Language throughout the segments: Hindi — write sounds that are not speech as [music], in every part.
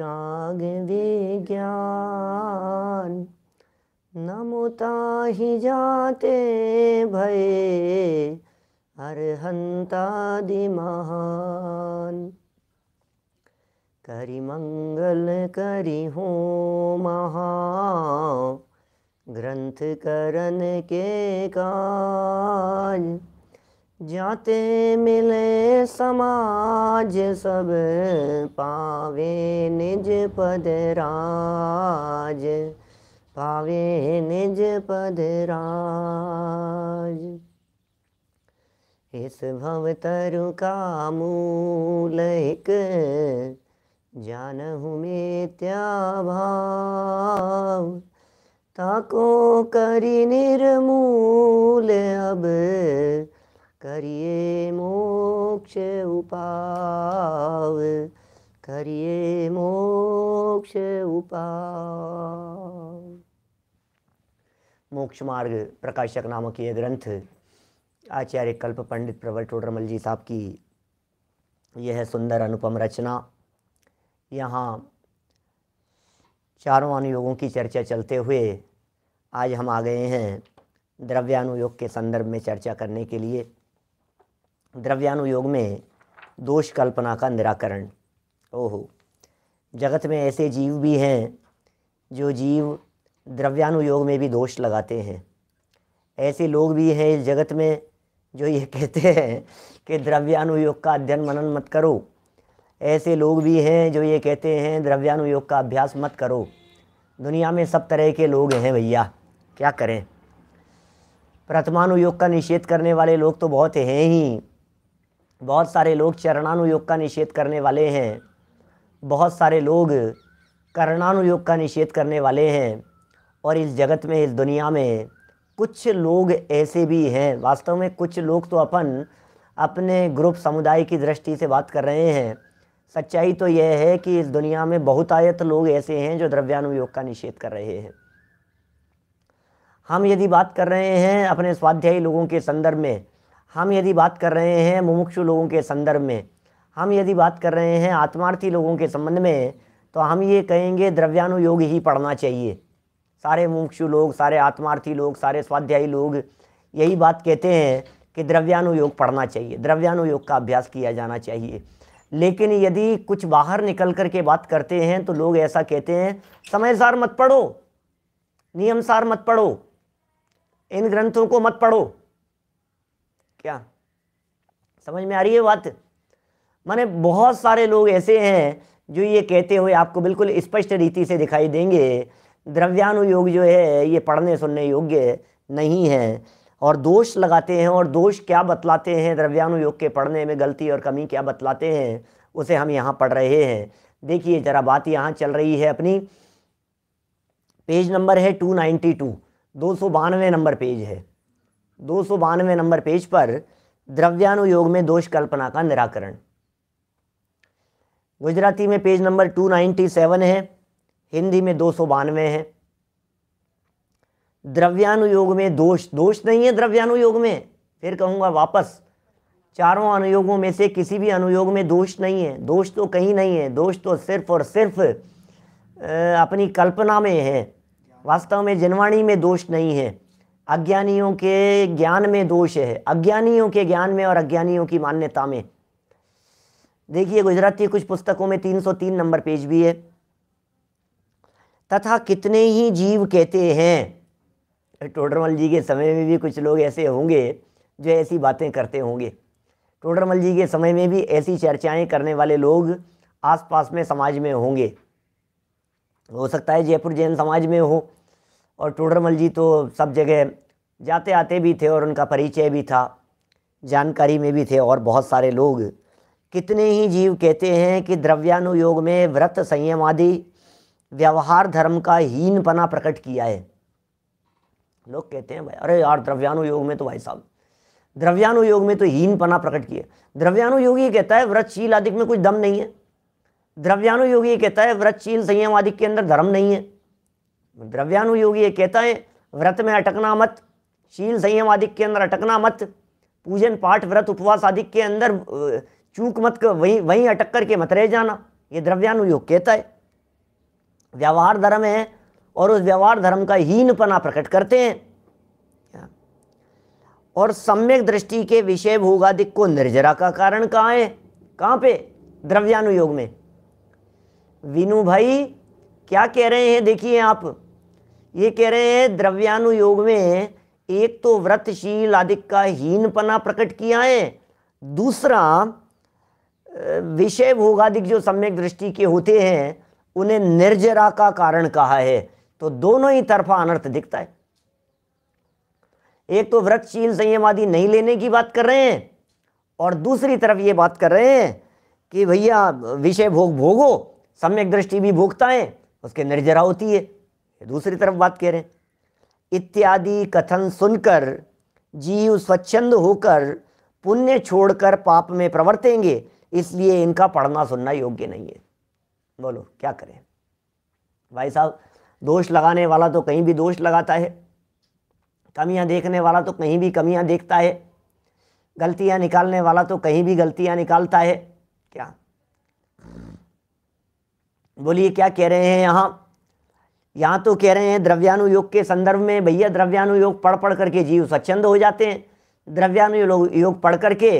प्राग विज्ञान ज्ञान नमुता ही जाते भय अरहंतादि महान करि मंगल करि हो महा ग्रंथ करण के काज जाते मिले समाज सब पावे निज पद राज पावे निज पद राज इस भवतरु का मूल एक जानहु में त्या भाव ताको करी निर्मूल अब करिए मोक्ष उपाव करिए मोक्ष उपाव मोक्ष मार्ग प्रकाशक नामक यह ग्रंथ आचार्य कल्प पंडित प्रवर टोडरमल जी साहब की यह सुंदर अनुपम रचना यहाँ चारों अनुयोगों की चर्चा चलते हुए आज हम आ गए हैं द्रव्यानुयोग के संदर्भ में चर्चा करने के लिए द्रव्यानुयोग में दोष कल्पना का निराकरण ओहो जगत में ऐसे जीव भी हैं जो जीव द्रव्यानुयोग में भी दोष लगाते हैं ऐसे लोग भी हैं इस जगत में जो ये [laughs] कहते हैं कि द्रव्यानुयोग का अध्ययन मनन मत करो ऐसे लोग भी हैं जो ये कहते हैं द्रव्यानुयोग का अभ्यास मत करो दुनिया में सब तरह के लोग हैं भैया क्या करें प्रथमानुयोग का निषेध करने वाले लोग तो बहुत हैं ही बहुत सारे लोग चरणानुयोग का निषेध करने वाले हैं बहुत सारे लोग करणानुयोग का निषेध करने वाले हैं और इस जगत में इस दुनिया में कुछ लोग ऐसे भी हैं वास्तव में कुछ लोग तो अपन अपने ग्रुप समुदाय की दृष्टि से बात कर रहे हैं सच्चाई तो यह है कि इस दुनिया में बहुतायत लोग ऐसे हैं जो द्रव्यानुयोग का निषेध कर रहे हैं हम यदि बात कर रहे हैं अपने स्वाध्यायी लोगों के संदर्भ में हम यदि बात कर रहे हैं मुमुक्षु लोगों के संदर्भ में हम यदि बात कर रहे हैं आत्मार्थी लोगों के संबंध में तो हम ये कहेंगे द्रव्यानुयोग ही पढ़ना चाहिए सारे मुमुक्षु लोग सारे आत्मार्थी लोग सारे स्वाध्यायी लोग यही बात कहते हैं कि द्रव्यानुयोग पढ़ना चाहिए द्रव्यानुयोग का अभ्यास किया जाना चाहिए लेकिन यदि कुछ बाहर निकल कर के बात करते हैं तो लोग ऐसा कहते हैं समय सार मत पढ़ो नियम सार मत पढ़ो इन ग्रंथों को मत पढ़ो क्या समझ में आ रही है बात माने बहुत सारे लोग ऐसे हैं जो ये कहते हुए आपको बिल्कुल स्पष्ट रीति से दिखाई देंगे द्रव्यानुयोग जो है ये पढ़ने सुनने योग्य नहीं है और दोष लगाते हैं और दोष क्या बतलाते हैं द्रव्यानुयोग के पढ़ने में गलती और कमी क्या बतलाते हैं उसे हम यहाँ पढ़ रहे हैं देखिए जरा बात यहाँ चल रही है अपनी पेज नंबर है टू नाइन्टी टू दो सौ बानवे नंबर पेज है दो सौ बानवे नंबर पेज पर द्रव्यानुयोग में दोष कल्पना का निराकरण गुजराती में page number two ninety seven है हिंदी में दो सौ बानवे है द्रव्यानुयोग में दोष दोष नहीं है द्रव्यानुयोग में फिर कहूँगा वापस चारों अनुयोगों में से किसी भी अनुयोग में दोष नहीं है दोष तो कहीं नहीं है दोष तो सिर्फ और सिर्फ अपनी कल्पना में है वास्तव में जनवाणी में दोष नहीं है अज्ञानियों के ज्ञान में दोष है अज्ञानियों के ज्ञान में और अज्ञानियों की मान्यता में देखिए गुजराती कुछ पुस्तकों में 303 नंबर पेज भी है तथा कितने ही जीव कहते हैं टोडरमल जी के समय में भी कुछ लोग ऐसे होंगे जो ऐसी बातें करते होंगे टोडरमल जी के समय में भी ऐसी चर्चाएं करने वाले लोग आसपास में समाज में होंगे हो सकता है जयपुर जैन समाज में हो और टोडरमल जी तो सब जगह जाते आते भी थे और उनका परिचय भी था जानकारी में भी थे और बहुत सारे लोग कितने ही जीव कहते हैं कि द्रव्यानुयोग में व्रत संयम आदि व्यवहार धर्म का हीनपना प्रकट किया है लोग कहते हैं भाई अरे यार द्रव्यानुयोग में तो भाई साहब द्रव्यानुयोग में तो हीनपना प्रकट किया द्रव्यानुयोगी कहता है व्रतशील आदि में कुछ दम नहीं है द्रव्यानुयोगी कहता है व्रतशील संयम आदि के अंदर धर्म नहीं है द्रव्यानुयोगी ये कहता है व्रत में अटकना मत शील संयम आदि के अंदर अटकना मत पूजन पाठ व्रत उपवास आदि के अंदर चूक मत कर वहीं वहीं अटक करके मत रह जाना ये द्रव्यानुयोग कहता है व्यवहार धर्म है और उस व्यवहार धर्म का हीनपना प्रकट करते हैं और सम्यक दृष्टि के विषय भोगादिक को निर्जरा का कारण कहाँ है कहाँ पे द्रव्यानुयोग में विनु भाई क्या कह रहे हैं देखिए आप ये कह रहे हैं द्रव्यानुयोग में एक तो व्रतशील आदि का हीनपना प्रकट किया है दूसरा विषय भोगादिक जो सम्यक दृष्टि के होते हैं उन्हें निर्जरा का कारण कहा है तो दोनों ही तरफा अनर्थ दिखता है एक तो व्रतशील संयम आदि नहीं लेने की बात कर रहे हैं और दूसरी तरफ ये बात कर रहे हैं कि भैया विषय भोग भोगो सम्यक दृष्टि भी भोगता है उसके निर्जरा होती है दूसरी तरफ बात कह रहे हैं इत्यादि कथन सुनकर जीव स्वच्छंद होकर पुण्य छोड़कर पाप में प्रवर्तेंगे इसलिए इनका पढ़ना सुनना योग्य नहीं है बोलो क्या करें भाई साहब दोष लगाने वाला तो कहीं भी दोष लगाता है कमियां देखने वाला तो कहीं भी कमियां देखता है गलतियां निकालने वाला तो कहीं भी गलतियां निकालता है बोलिए क्या कह रहे हैं यहाँ यहाँ तो कह रहे हैं द्रव्यानुयोग के संदर्भ में भैया द्रव्यानुयोग पढ़ पढ़ करके जीव स्वच्छंद हो जाते हैं द्रव्यानुयोग योग पढ़ करके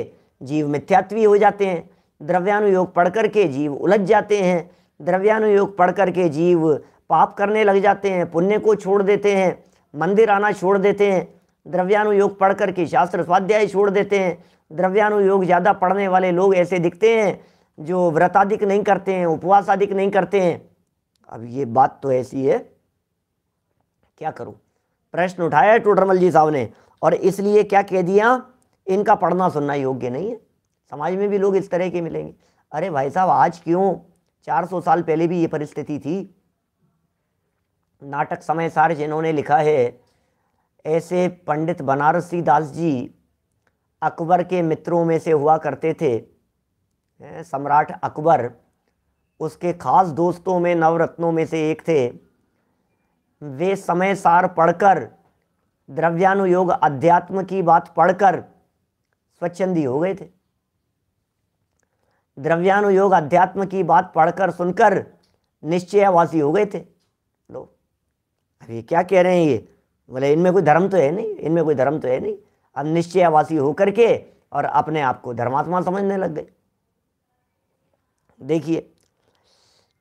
जीव मिथ्यात्वी हो जाते हैं द्रव्यानुयोग पढ़ करके जीव उलझ जाते हैं द्रव्यानुयोग पढ़ करके जीव पाप करने लग जाते हैं पुण्य को छोड़ देते हैं मंदिर आना छोड़ देते हैं द्रव्यानुयोग पढ़ करके शास्त्र स्वाध्याय छोड़ देते हैं द्रव्यानुयोग ज़्यादा पढ़ने वाले लोग ऐसे दिखते हैं जो अधिक नहीं करते हैं उपवास अधिक नहीं करते हैं अब ये बात तो ऐसी है क्या करूं प्रश्न उठाया है जी साहब ने और इसलिए क्या कह दिया इनका पढ़ना सुनना योग्य नहीं है समाज में भी लोग इस तरह के मिलेंगे अरे भाई साहब आज क्यों 400 साल पहले भी ये परिस्थिति थी नाटक समय सार जिन्होंने लिखा है ऐसे पंडित बनारसी दास जी अकबर के मित्रों में से हुआ करते थे सम्राट अकबर उसके खास दोस्तों में नवरत्नों में से एक थे वे समय सार पढ़कर द्रव्यानुयोग अध्यात्म की बात पढ़कर स्वच्छंदी हो गए थे द्रव्यानुयोग अध्यात्म की बात पढ़कर सुनकर निश्चयवासी हो गए थे लो अब ये क्या कह रहे हैं ये बोले इनमें कोई धर्म तो है नहीं इनमें कोई धर्म तो है नहीं अब निश्चयवासी होकर के और अपने आप को धर्मात्मा समझने लग गए देखिए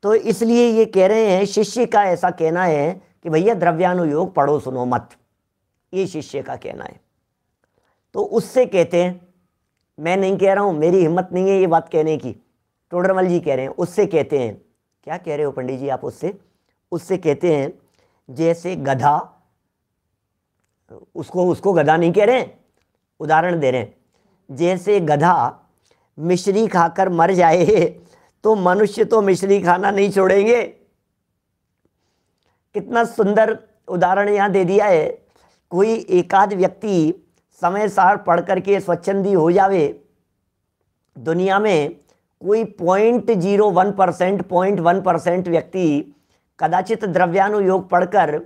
तो इसलिए ये कह रहे हैं शिष्य का ऐसा कहना है कि भैया द्रव्यानुयोग पढ़ो सुनो मत ये शिष्य का कहना है तो उससे कहते हैं मैं नहीं कह रहा हूँ मेरी हिम्मत नहीं है ये बात कहने की टोडरमल जी कह रहे हैं उससे कहते हैं क्या कह रहे हो पंडित जी आप उससे उससे कहते हैं जैसे गधा उसको उसको गधा नहीं कह रहे हैं उदाहरण दे रहे हैं जैसे गधा मिश्री खाकर मर जाए तो मनुष्य तो मिश्री खाना नहीं छोड़ेंगे कितना सुंदर उदाहरण यहाँ दे दिया है कोई एकाध व्यक्ति समय सार पढ़ करके स्वच्छंदी हो जावे दुनिया में कोई point zero one percent point one percent व्यक्ति कदाचित द्रव्यानुयोग पढ़कर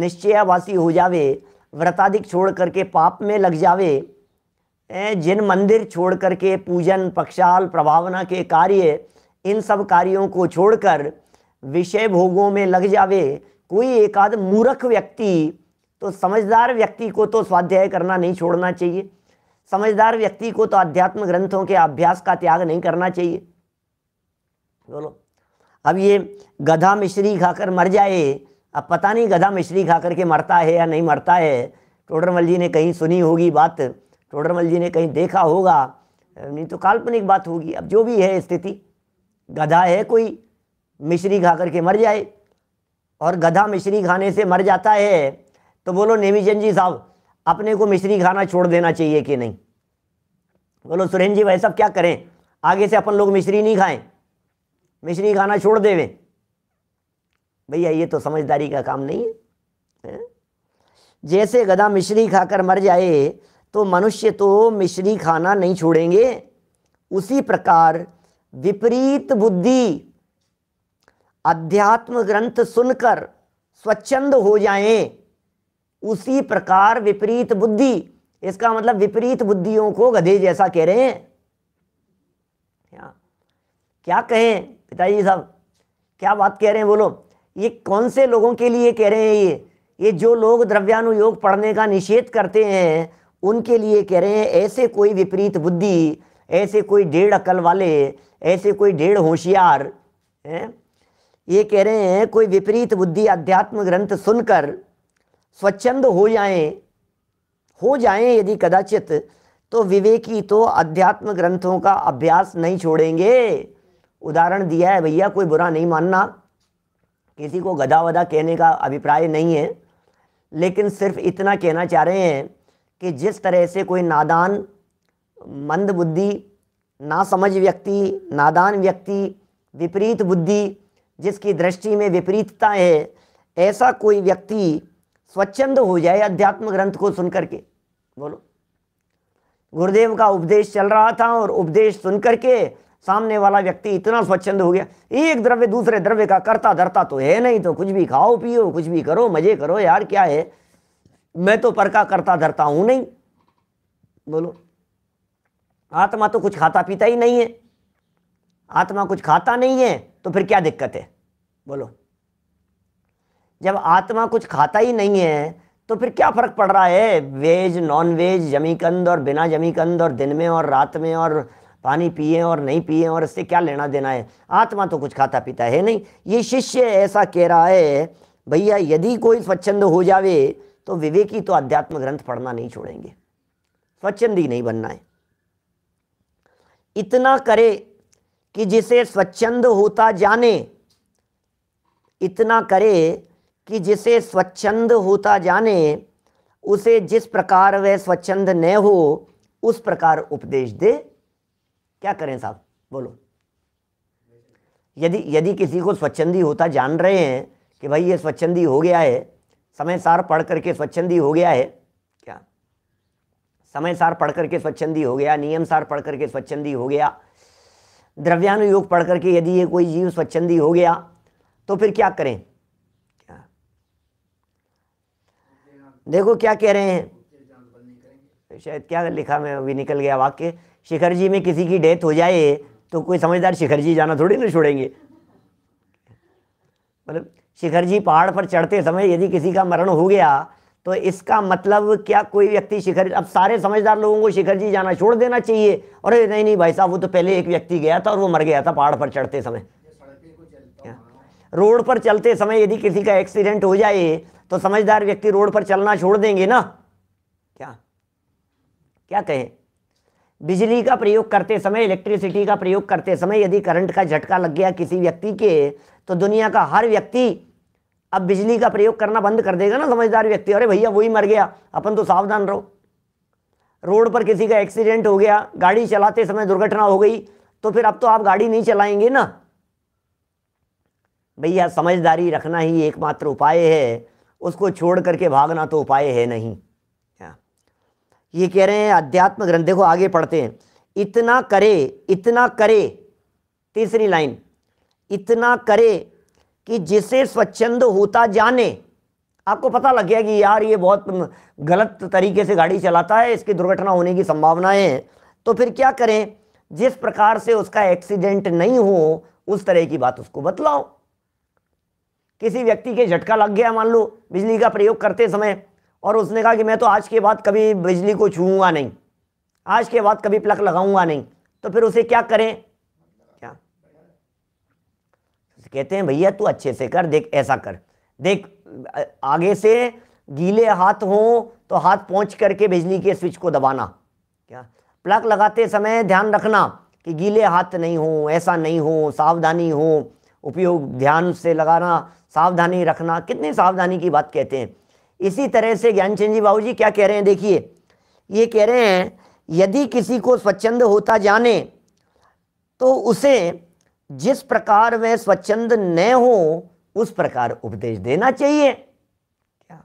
निश्चयावासी हो जावे व्रताधिक छोड़ करके पाप में लग जावे जिन मंदिर छोड़ करके पूजन पक्षाल प्रभावना के कार्य इन सब कार्यों को छोड़कर विषय भोगों में लग जावे कोई एकाध मूर्ख व्यक्ति तो समझदार व्यक्ति को तो स्वाध्याय करना नहीं छोड़ना चाहिए समझदार व्यक्ति को तो अध्यात्म ग्रंथों के अभ्यास का त्याग नहीं करना चाहिए बोलो अब ये गधा मिश्री खाकर मर जाए अब पता नहीं गधा मिश्री खा के मरता है या नहीं मरता है टोडरमल जी ने कहीं सुनी होगी बात टोडरमल जी ने कहीं देखा होगा नहीं तो काल्पनिक बात होगी अब जो भी है स्थिति गधा है कोई मिश्री खा करके मर जाए और गधा मिश्री खाने से मर जाता है तो बोलो नेमीचंद जी साहब अपने को मिश्री खाना छोड़ देना चाहिए कि नहीं बोलो सुरेंद्र जी भाई साहब क्या करें आगे से अपन लोग मिश्री नहीं खाएं मिश्री खाना छोड़ देवें भैया ये तो समझदारी का काम नहीं है, है? जैसे गधा मिश्री खाकर मर जाए तो मनुष्य तो मिश्री खाना नहीं छोड़ेंगे उसी प्रकार विपरीत बुद्धि अध्यात्म ग्रंथ सुनकर स्वच्छंद हो जाएं उसी प्रकार विपरीत बुद्धि इसका मतलब विपरीत बुद्धियों को गधे जैसा कह रहे हैं क्या क्या कहें पिताजी साहब क्या बात कह रहे हैं बोलो ये कौन से लोगों के लिए कह रहे हैं ये ये जो लोग द्रव्यानुयोग पढ़ने का निषेध करते हैं उनके लिए कह रहे हैं ऐसे कोई विपरीत बुद्धि ऐसे कोई डेढ़ अकल वाले ऐसे कोई डेढ़ होशियार हैं ये कह रहे हैं कोई विपरीत बुद्धि अध्यात्म ग्रंथ सुनकर स्वच्छंद हो जाएं हो जाएं यदि कदाचित तो विवेकी तो अध्यात्म ग्रंथों का अभ्यास नहीं छोड़ेंगे उदाहरण दिया है भैया कोई बुरा नहीं मानना किसी को गधा वधा कहने का अभिप्राय नहीं है लेकिन सिर्फ इतना कहना चाह रहे हैं कि जिस तरह से कोई नादान मंद बुद्धि ना समझ व्यक्ति नादान व्यक्ति विपरीत बुद्धि जिसकी दृष्टि में विपरीतता है ऐसा कोई व्यक्ति स्वच्छंद हो जाए अध्यात्म ग्रंथ को सुन करके बोलो गुरुदेव का उपदेश चल रहा था और उपदेश सुन करके सामने वाला व्यक्ति इतना स्वच्छंद हो गया एक द्रव्य दूसरे द्रव्य का करता धरता तो है नहीं तो कुछ भी खाओ पियो कुछ भी करो मजे करो यार क्या है मैं तो पर का करता धरता हूं नहीं बोलो आत्मा तो कुछ खाता पीता ही नहीं है आत्मा कुछ खाता नहीं है तो फिर क्या दिक्कत है बोलो जब आत्मा कुछ खाता ही नहीं है तो फिर क्या फ़र्क पड़ रहा है वेज नॉन वेज जमीकंद और बिना जमीकंद और दिन में और रात में और पानी पिए और नहीं पिए और इससे क्या लेना देना है आत्मा तो कुछ खाता पीता है नहीं ये शिष्य ऐसा कह रहा है भैया यदि कोई स्वच्छंद हो जावे तो विवेकी तो अध्यात्म ग्रंथ पढ़ना नहीं छोड़ेंगे स्वच्छंद ही नहीं बनना है इतना करे कि जिसे स्वच्छंद होता जाने इतना करे कि जिसे स्वच्छंद होता जाने उसे जिस प्रकार वह स्वच्छंद न हो उस प्रकार उपदेश दे क्या करें साहब बोलो यदि यदि किसी को स्वच्छंदी होता जान रहे हैं कि भाई ये स्वच्छंदी हो गया है समय सार पढ़ करके स्वच्छंदी हो गया है समय सार पढ़ करके स्वच्छंदी हो गया नियम सार पढ़ करके स्वच्छंदी हो गया द्रव्यानुयोग पढ़ करके यदि ये कोई जीव स्वच्छंदी हो गया तो फिर क्या करें क्या देखो क्या कह रहे हैं शायद क्या लिखा मैं अभी निकल गया वाक्य शिखर जी में किसी की डेथ हो जाए तो कोई समझदार शिखर जी जाना थोड़ी ना छोड़ेंगे मतलब शिखर जी पहाड़ पर चढ़ते समय यदि किसी का मरण हो गया तो इसका मतलब क्या कोई व्यक्ति शिखर अब सारे समझदार लोगों को शिखर जी जाना छोड़ देना चाहिए और नहीं नहीं भाई साहब वो तो पहले एक व्यक्ति गया था और वो मर गया था पहाड़ पर चढ़ते समय रोड पर चलते समय यदि किसी का एक्सीडेंट हो जाए तो समझदार व्यक्ति रोड पर चलना छोड़ देंगे ना क्या क्या कहें बिजली का प्रयोग करते समय इलेक्ट्रिसिटी का प्रयोग करते समय यदि करंट का झटका लग गया किसी व्यक्ति के तो दुनिया का हर व्यक्ति अब बिजली का प्रयोग करना बंद कर देगा ना समझदार व्यक्ति अरे भैया वही मर गया अपन तो सावधान रहो रोड पर किसी का एक्सीडेंट हो गया गाड़ी चलाते समय दुर्घटना हो गई तो फिर अब तो आप गाड़ी नहीं चलाएंगे ना भैया समझदारी रखना ही एकमात्र उपाय है उसको छोड़ करके भागना तो उपाय है नहीं ये कह रहे हैं अध्यात्म ग्रंथ देखो आगे पढ़ते हैं इतना करे इतना करे तीसरी लाइन इतना करे कि जिसे स्वच्छंद होता जाने आपको पता लग गया कि यार ये बहुत गलत तरीके से गाड़ी चलाता है इसकी दुर्घटना होने की संभावनाएं हैं तो फिर क्या करें जिस प्रकार से उसका एक्सीडेंट नहीं हो उस तरह की बात उसको बतलाओ किसी व्यक्ति के झटका लग गया मान लो बिजली का प्रयोग करते समय और उसने कहा कि मैं तो आज के बाद कभी बिजली को छूऊंगा नहीं आज के बाद कभी प्लग लगाऊंगा नहीं तो फिर उसे क्या करें कहते हैं भैया तू अच्छे से कर देख ऐसा कर देख आगे से गीले हाथ हो तो हाथ पहुंच करके बिजली के स्विच को दबाना क्या प्लग लगाते समय ध्यान रखना कि गीले हाथ नहीं हो ऐसा नहीं हो सावधानी हो उपयोग ध्यान से लगाना सावधानी रखना कितनी सावधानी की बात कहते हैं इसी तरह से ज्ञानचंद जी बाबू जी क्या कह रहे हैं देखिए ये कह रहे हैं यदि किसी को स्वच्छंद होता जाने तो उसे जिस प्रकार वे स्वच्छंद न हो उस प्रकार उपदेश देना चाहिए क्या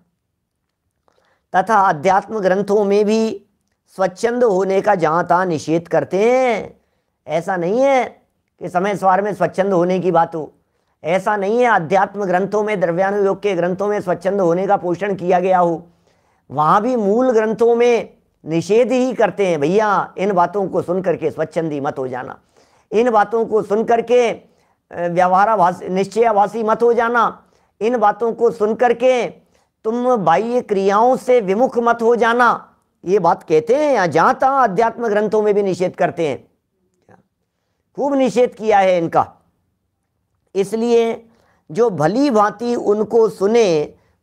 तथा अध्यात्म ग्रंथों में भी स्वच्छंद होने का जहाँ तहाँ निषेध करते हैं ऐसा नहीं है कि समय स्वार में स्वच्छंद होने की बात हो ऐसा नहीं है अध्यात्म ग्रंथों में द्रव्यानुयोग के ग्रंथों में स्वच्छंद होने का पोषण किया गया हो वहाँ भी मूल ग्रंथों में निषेध ही करते हैं भैया इन बातों को सुन करके स्वच्छंदी मत हो जाना इन बातों को सुन करके व्यवहार निश्चयाभाषी मत हो जाना इन बातों को सुन करके तुम बाह्य क्रियाओं से विमुख मत हो जाना ये बात कहते हैं या जहाँ तहाँ अध्यात्म ग्रंथों में भी निषेध करते हैं खूब निषेध किया है इनका इसलिए जो भली भांति उनको सुने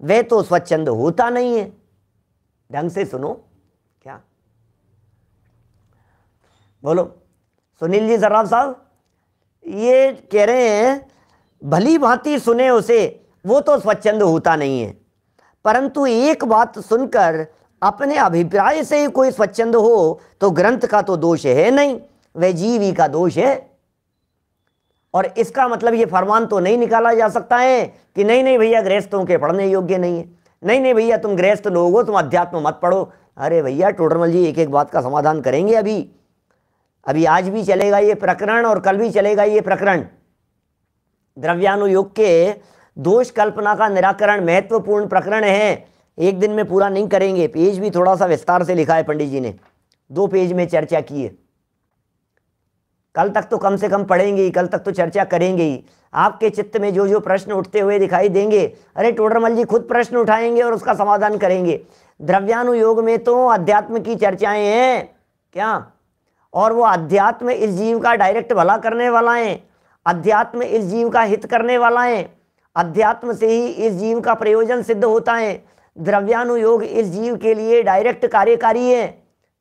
वह तो स्वच्छंद होता नहीं है ढंग से सुनो क्या बोलो सुनील जी जराब साहब ये कह रहे हैं भली भांति सुने उसे वो तो स्वच्छंद होता नहीं है परंतु एक बात सुनकर अपने अभिप्राय से ही कोई स्वच्छंद हो तो ग्रंथ का तो दोष है नहीं वह जीवी का दोष है और इसका मतलब ये फरमान तो नहीं निकाला जा सकता है कि नहीं नहीं भैया गृहस्थों के पढ़ने योग्य नहीं है नहीं नहीं भैया तुम गृहस्थ लोग हो तुम अध्यात्म मत पढ़ो अरे भैया टोटरमल जी एक एक बात का समाधान करेंगे अभी अभी आज भी चलेगा ये प्रकरण और कल भी चलेगा ये प्रकरण द्रव्यानुयोग के दोष कल्पना का निराकरण महत्वपूर्ण प्रकरण है एक दिन में पूरा नहीं करेंगे पेज भी थोड़ा सा विस्तार से लिखा है पंडित जी ने दो पेज में चर्चा की है कल तक तो कम से कम पढ़ेंगे ही कल तक तो चर्चा करेंगे ही आपके चित्त में जो जो प्रश्न उठते हुए दिखाई देंगे अरे टोडरमल जी खुद प्रश्न उठाएंगे और उसका समाधान करेंगे द्रव्यानुयोग में तो अध्यात्म की चर्चाएं हैं क्या और वो अध्यात्म इस जीव का डायरेक्ट भला करने वाला है अध्यात्म इस जीव का हित करने वाला है अध्यात्म से ही इस जीव का प्रयोजन सिद्ध होता है द्रव्यानुयोग इस जीव के लिए डायरेक्ट कार्यकारी है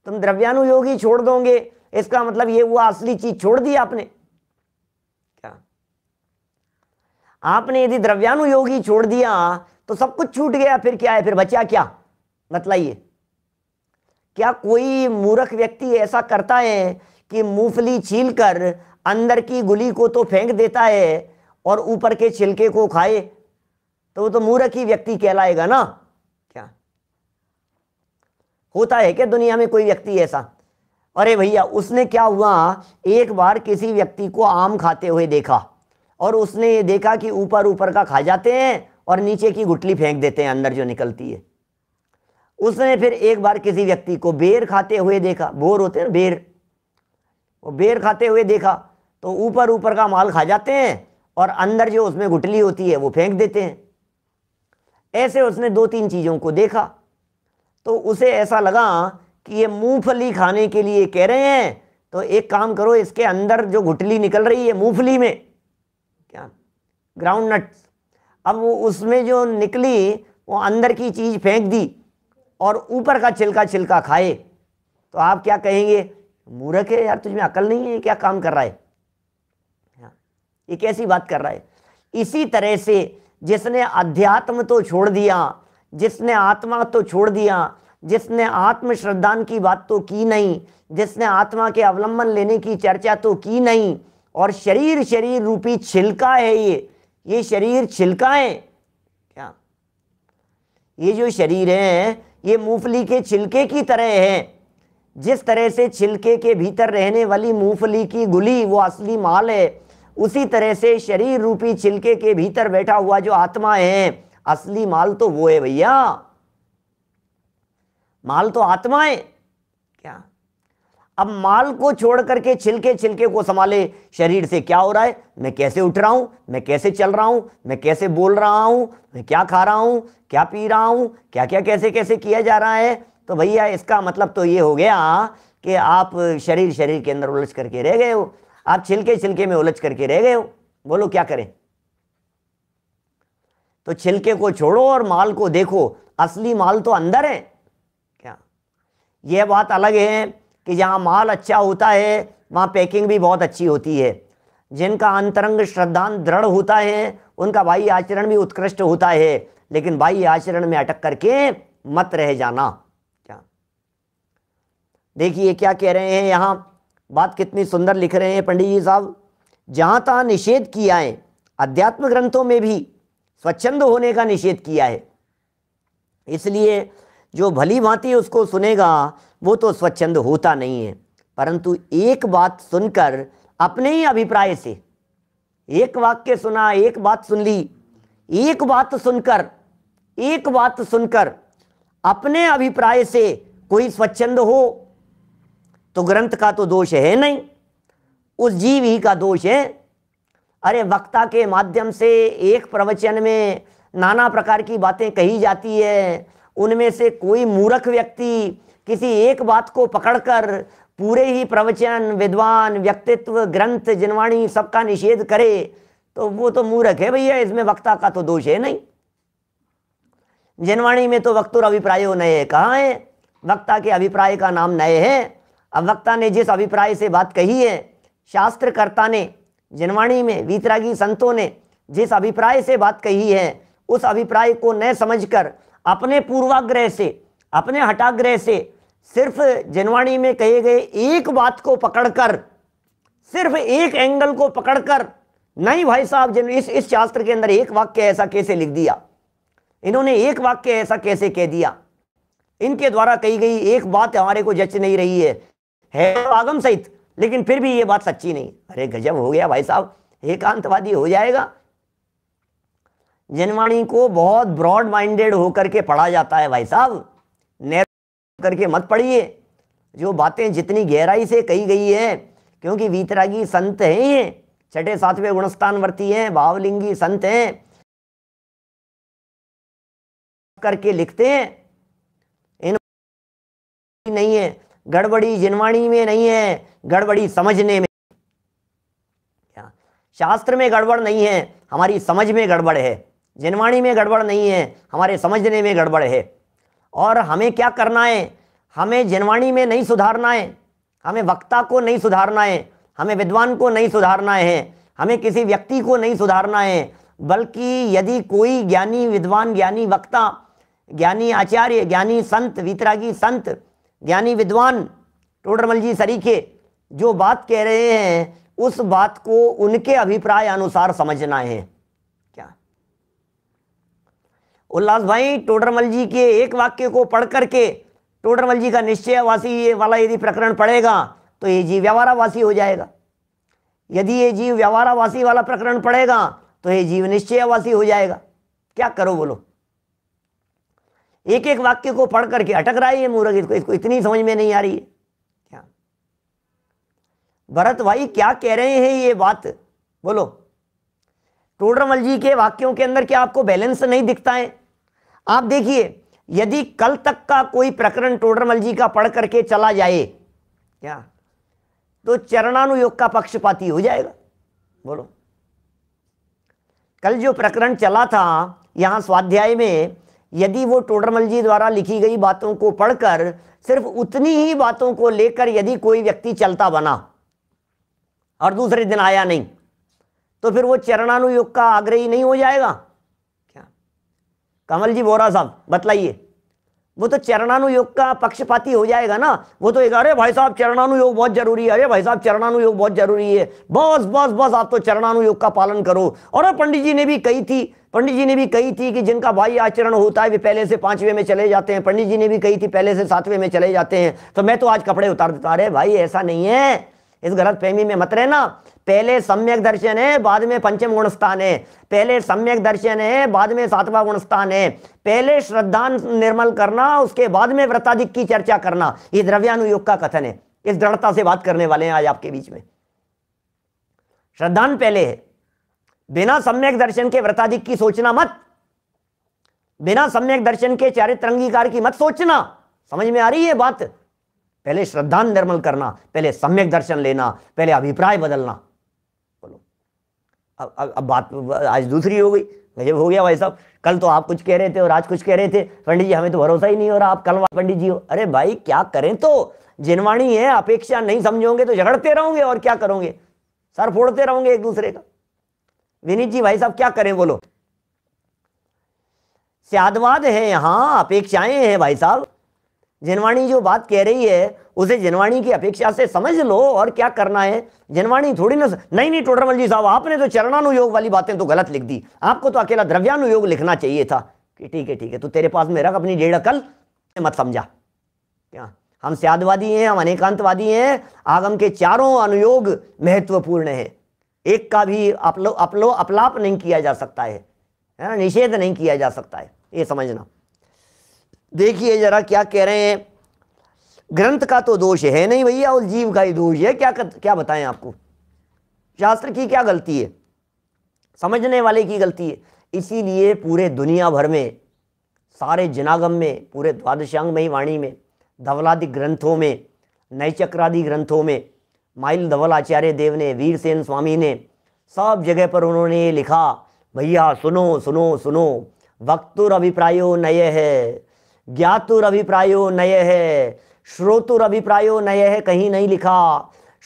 तुम द्रव्यानुयोग ही छोड़ दोगे इसका मतलब ये हुआ असली चीज छोड़ दी आपने क्या आपने यदि द्रव्यानुयोग ही छोड़ दिया तो सब कुछ छूट गया फिर क्या है फिर बचा क्या बतलाइए क्या कोई मूर्ख व्यक्ति ऐसा करता है कि मूंगफली छील कर अंदर की गुली को तो फेंक देता है और ऊपर के छिलके को खाए तो वो तो मूर्ख ही व्यक्ति कहलाएगा ना क्या होता है क्या दुनिया में कोई व्यक्ति ऐसा अरे भैया उसने क्या हुआ एक बार किसी व्यक्ति को आम खाते हुए देखा और उसने ये देखा कि ऊपर ऊपर का खा जाते हैं और नीचे की गुटली फेंक देते हैं अंदर जो निकलती है उसने फिर एक बार किसी व्यक्ति को बेर खाते हुए देखा बोर होते हैं बेर वो बेर खाते हुए देखा तो ऊपर ऊपर का माल खा जाते हैं और अंदर जो उसमें गुटली होती है वो फेंक देते हैं ऐसे उसने दो तीन चीज़ों को देखा तो उसे ऐसा लगा कि ये मूंगफली खाने के लिए कह रहे हैं तो एक काम करो इसके अंदर जो गुटली निकल रही है मूंगफली में क्या ग्राउंड नट्स अब वो उसमें जो निकली वो अंदर की चीज़ फेंक दी और ऊपर का छिलका छिलका खाए तो आप क्या कहेंगे मूर्ख है यार तुझमें अकल नहीं है क्या काम कर रहा है हाँ, ये कैसी बात कर रहा है इसी तरह से जिसने अध्यात्म तो छोड़ दिया जिसने आत्मा तो छोड़ दिया जिसने आत्म श्रद्धा की बात तो की नहीं जिसने आत्मा के अवलंबन लेने की चर्चा तो की नहीं और शरीर शरीर रूपी छिलका है ये ये शरीर छिलका है क्या ये जो शरीर है ये मूंगफली के छिलके की तरह हैं जिस तरह से छिलके के भीतर रहने वाली मूंगफली की गुली वो असली माल है उसी तरह से शरीर रूपी छिलके के भीतर बैठा हुआ जो आत्मा है असली माल तो वो है भैया माल तो आत्मा है अब माल को छोड़ करके छिलके छिलके को संभाले शरीर से क्या हो रहा है मैं कैसे उठ रहा हूं मैं कैसे चल रहा हूं मैं कैसे बोल रहा हूं मैं क्या खा रहा हूं क्या पी रहा हूं क्या क्या कैसे कैसे किया जा रहा है तो भैया इसका मतलब तो ये हो गया कि आप शरीर शरीर के अंदर उलझ करके रह गए हो आप छिलके छिलके में उलझ करके रह गए हो बोलो क्या करें तो छिलके को छोड़ो और माल को देखो असली माल तो अंदर है क्या यह बात अलग है कि जहाँ माल अच्छा होता है वहाँ पैकिंग भी बहुत अच्छी होती है जिनका अंतरंग श्रद्धान दृढ़ होता है उनका भाई आचरण भी उत्कृष्ट होता है लेकिन भाई आचरण में अटक करके मत रह जाना क्या देखिए क्या कह रहे हैं यहाँ बात कितनी सुंदर लिख रहे हैं पंडित जी साहब जहाँ तहाँ निषेध किया है अध्यात्म ग्रंथों में भी स्वच्छंद होने का निषेध किया है इसलिए जो भली भांति उसको सुनेगा वो तो स्वच्छंद होता नहीं है परंतु एक बात सुनकर अपने ही अभिप्राय से एक वाक्य सुना एक बात सुन ली एक बात सुनकर एक बात सुनकर अपने अभिप्राय से कोई स्वच्छंद हो तो ग्रंथ का तो दोष है नहीं उस जीव ही का दोष है अरे वक्ता के माध्यम से एक प्रवचन में नाना प्रकार की बातें कही जाती है उनमें से कोई मूर्ख व्यक्ति किसी एक बात को पकड़कर पूरे ही प्रवचन विद्वान व्यक्तित्व ग्रंथ जिनवाणी सबका निषेध करे तो वो तो मूर्ख है भैया इसमें वक्ता का तो दोष है नहीं जिनवाणी में तो वक्तुर अभिप्राय नए कहाँ है वक्ता के अभिप्राय का नाम नए है अब वक्ता ने जिस अभिप्राय से बात कही है शास्त्रकर्ता ने जिनवाणी में वीतरागी संतों ने जिस अभिप्राय से बात कही है उस अभिप्राय को न समझकर अपने पूर्वाग्रह से अपने हटाग्रह से सिर्फ जनवाणी में कहे गए एक बात को पकड़कर सिर्फ एक एंगल को पकड़कर नहीं भाई साहब जिन इस इस शास्त्र के अंदर एक वाक्य ऐसा कैसे लिख दिया इन्होंने एक वाक्य ऐसा कैसे कह दिया इनके द्वारा कही गई एक बात हमारे को जच नहीं रही है है आगम सहित लेकिन फिर भी ये बात सच्ची नहीं अरे गजब हो गया भाई साहब एकांतवादी हो जाएगा जनवाणी को बहुत ब्रॉड माइंडेड होकर के पढ़ा जाता है भाई साहब करके मत पढ़िए जो बातें जितनी गहराई से कही गई है क्योंकि वीतरागी संत हैं ये छठे सातवें गुणस्थान वर्ती हैं भावलिंगी संत हैं करके लिखते हैं इन नहीं है गड़बड़ी जिनवाणी में नहीं है गड़बड़ी समझने में क्या शास्त्र में गड़बड़ नहीं है हमारी समझ में गड़बड़ है जिनवाणी में गड़बड़ नहीं है हमारे समझने में गड़बड़ है और हमें क्या करना है हमें जनवाणी में नहीं सुधारना है हमें वक्ता को नहीं सुधारना है हमें विद्वान को नहीं सुधारना है हमें किसी व्यक्ति को नहीं सुधारना है बल्कि यदि कोई ज्ञानी विद्वान ज्ञानी वक्ता ज्ञानी आचार्य ज्ञानी संत वितरागी संत ज्ञानी विद्वान टोडरमल जी सरीखे जो बात कह रहे हैं उस बात को उनके अभिप्राय अनुसार समझना है उल्लास भाई टोडरमल जी के एक वाक्य को पढ़ करके टोडरमल जी का निश्चयवासी ये वाला यदि प्रकरण पढ़ेगा तो ये जीव व्यवहारावासी हो जाएगा यदि ये जीव व्यवहारावासी वाला प्रकरण पढ़ेगा तो ये जीव निश्चयवासी हो जाएगा क्या करो बोलो एक एक वाक्य को पढ़ करके अटक रहा है ये मूर्ख इसको इसको इतनी समझ में नहीं आ रही है क्या भरत भाई क्या कह रहे हैं ये बात बोलो टोडरमल जी के वाक्यों के अंदर क्या आपको बैलेंस नहीं दिखता है आप देखिए यदि कल तक का कोई प्रकरण टोडरमल जी का पढ़ करके चला जाए क्या तो चरणानुयोग का पक्षपाती हो जाएगा बोलो कल जो प्रकरण चला था यहां स्वाध्याय में यदि वो टोडरमल जी द्वारा लिखी गई बातों को पढ़कर सिर्फ उतनी ही बातों को लेकर यदि कोई व्यक्ति चलता बना और दूसरे दिन आया नहीं तो फिर वो चरणानुयोग का आग्रही नहीं हो जाएगा कमल जी बोरा साहब बतलाइए वो तो चरणानुयोग का पक्षपाती हो जाएगा ना वो तो एक अरे भाई साहब चरणानुयोग बहुत जरूरी है अरे भाई साहब चरणानुयोग बहुत जरूरी है बस बस बस आप तो चरणानुयोग का पालन करो और पंडित जी ने भी कही थी पंडित जी ने भी कही थी कि जिनका भाई आचरण होता है वे पहले से पांचवें में चले जाते हैं पंडित जी ने भी कही थी पहले से सातवें में चले जाते हैं तो मैं तो आज कपड़े उतार देता अरे भाई ऐसा नहीं है इस गलत फहमी में मत रहना पहले सम्यक दर्शन है बाद में पंचम गुण स्थान है पहले सम्यक दर्शन है बाद में सातवा गुण स्थान है पहले श्रद्धा निर्मल करना उसके बाद में व्रताधिक की चर्चा करना ये द्रव्यानुयोग का कथन है इस दृढ़ता से बात करने वाले हैं आज आपके बीच में श्रद्धान पहले है बिना सम्यक दर्शन के व्रताधिक की सोचना मत बिना सम्यक दर्शन के चारित्र अंगीकार की मत सोचना समझ में आ रही है बात पहले श्रद्धा निर्मल करना पहले सम्यक दर्शन लेना पहले अभिप्राय बदलना बोलो अब अब, अब बात आज दूसरी हो गई गजब हो गया भाई साहब कल तो आप कुछ कह रहे थे और आज कुछ कह रहे थे पंडित जी हमें तो भरोसा ही नहीं हो रहा आप कल पंडित जी हो अरे भाई क्या करें तो जिनवाणी है अपेक्षा नहीं समझोगे तो झगड़ते रहोगे और क्या करोगे सर फोड़ते रहोगे एक दूसरे का विनीत जी भाई साहब क्या करें बोलो स्यादवाद है यहां अपेक्षाएं हैं भाई साहब जनवाणी जो बात कह रही है उसे जनवाणी की अपेक्षा से समझ लो और क्या करना है जनवाणी थोड़ी ना नहीं नहीं टोडरमल जी साहब आपने तो चरणानुयोग वाली बातें तो गलत लिख दी आपको तो अकेला द्रव्यानुयोग लिखना चाहिए था कि ठीक है ठीक है तो तेरे पास में रख अपनी डेढ़ अकल मत समझा क्या हम स्यादवादी हैं हम अनेकांतवादी हैं आगम के चारों अनुयोग महत्वपूर्ण है एक का भी अपलो अपलो अपलाप नहीं किया जा सकता है निषेध नहीं किया जा सकता है ये समझना देखिए जरा क्या कह रहे हैं ग्रंथ का तो दोष है नहीं भैया और जीव का ही दोष है क्या क्या बताएं आपको शास्त्र की क्या गलती है समझने वाले की गलती है इसीलिए पूरे दुनिया भर में सारे जनागम में पूरे द्वादशांग में ही वाणी में धवलादि ग्रंथों में नयचक्रादि चक्रादि ग्रंथों में माइल धवल आचार्य देव ने वीरसेन स्वामी ने सब जगह पर उन्होंने लिखा भैया सुनो सुनो सुनो वक्तुर अभिप्रायो नये है ज्ञातुर अभिप्रायो नये है श्रोतुर अभिप्रायो नये है कहीं नहीं लिखा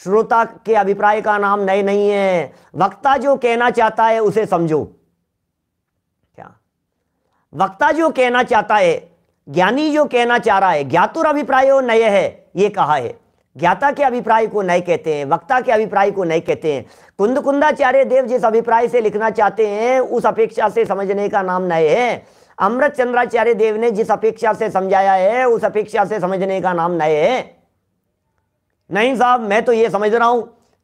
श्रोता के अभिप्राय का नाम नए नहीं है वक्ता जो कहना चाहता है उसे समझो क्या वक्ता जो कहना चाहता है ज्ञानी जो कहना चाह रहा है ज्ञातुर अभिप्राय नये है ये कहा है ज्ञाता के अभिप्राय को नए कहते हैं वक्ता के अभिप्राय को नए कहते हैं कुंद कुंदाचार्य देव जिस अभिप्राय से लिखना चाहते हैं उस अपेक्षा से समझने का नाम नए है अमृत चंद्राचार्य देव ने जिस अपेक्षा से समझाया है उस अपेक्षा से समझने का नाम नए है नहीं साहब मैं तो यह समझ रहा हूं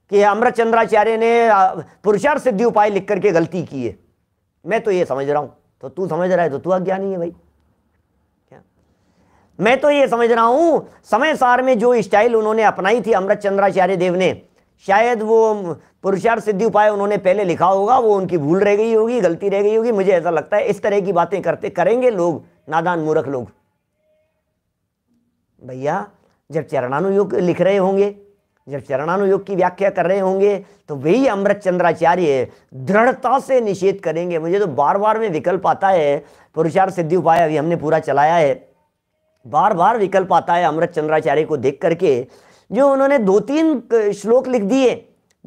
कि अमृत चंद्राचार्य ने पुरुषार्थ सिद्धि उपाय लिख करके गलती की है मैं तो यह समझ रहा हूं तो तू समझ रहा है तो तू अज्ञानी है भाई क्या मैं तो ये समझ रहा हूं समय सार में जो स्टाइल उन्होंने अपनाई थी अमृत चंद्राचार्य देव ने शायद वो पुरुषार्थ सिद्धि उपाय उन्होंने पहले लिखा होगा वो उनकी भूल रह गई होगी गलती रह गई होगी मुझे ऐसा लगता है इस तरह की बातें करते करेंगे लोग नादान मूर्ख लोग भैया जब चरणानुयोग लिख रहे होंगे जब चरणानुयोग की व्याख्या कर रहे होंगे तो वही अमृत चंद्राचार्य दृढ़ता से निषेध करेंगे मुझे तो बार बार में विकल्प आता है पुरुषार्थ सिद्धि उपाय अभी हमने पूरा चलाया है बार बार विकल्प आता है अमृत चंद्राचार्य को देख करके जो उन्होंने दो तीन श्लोक लिख दिए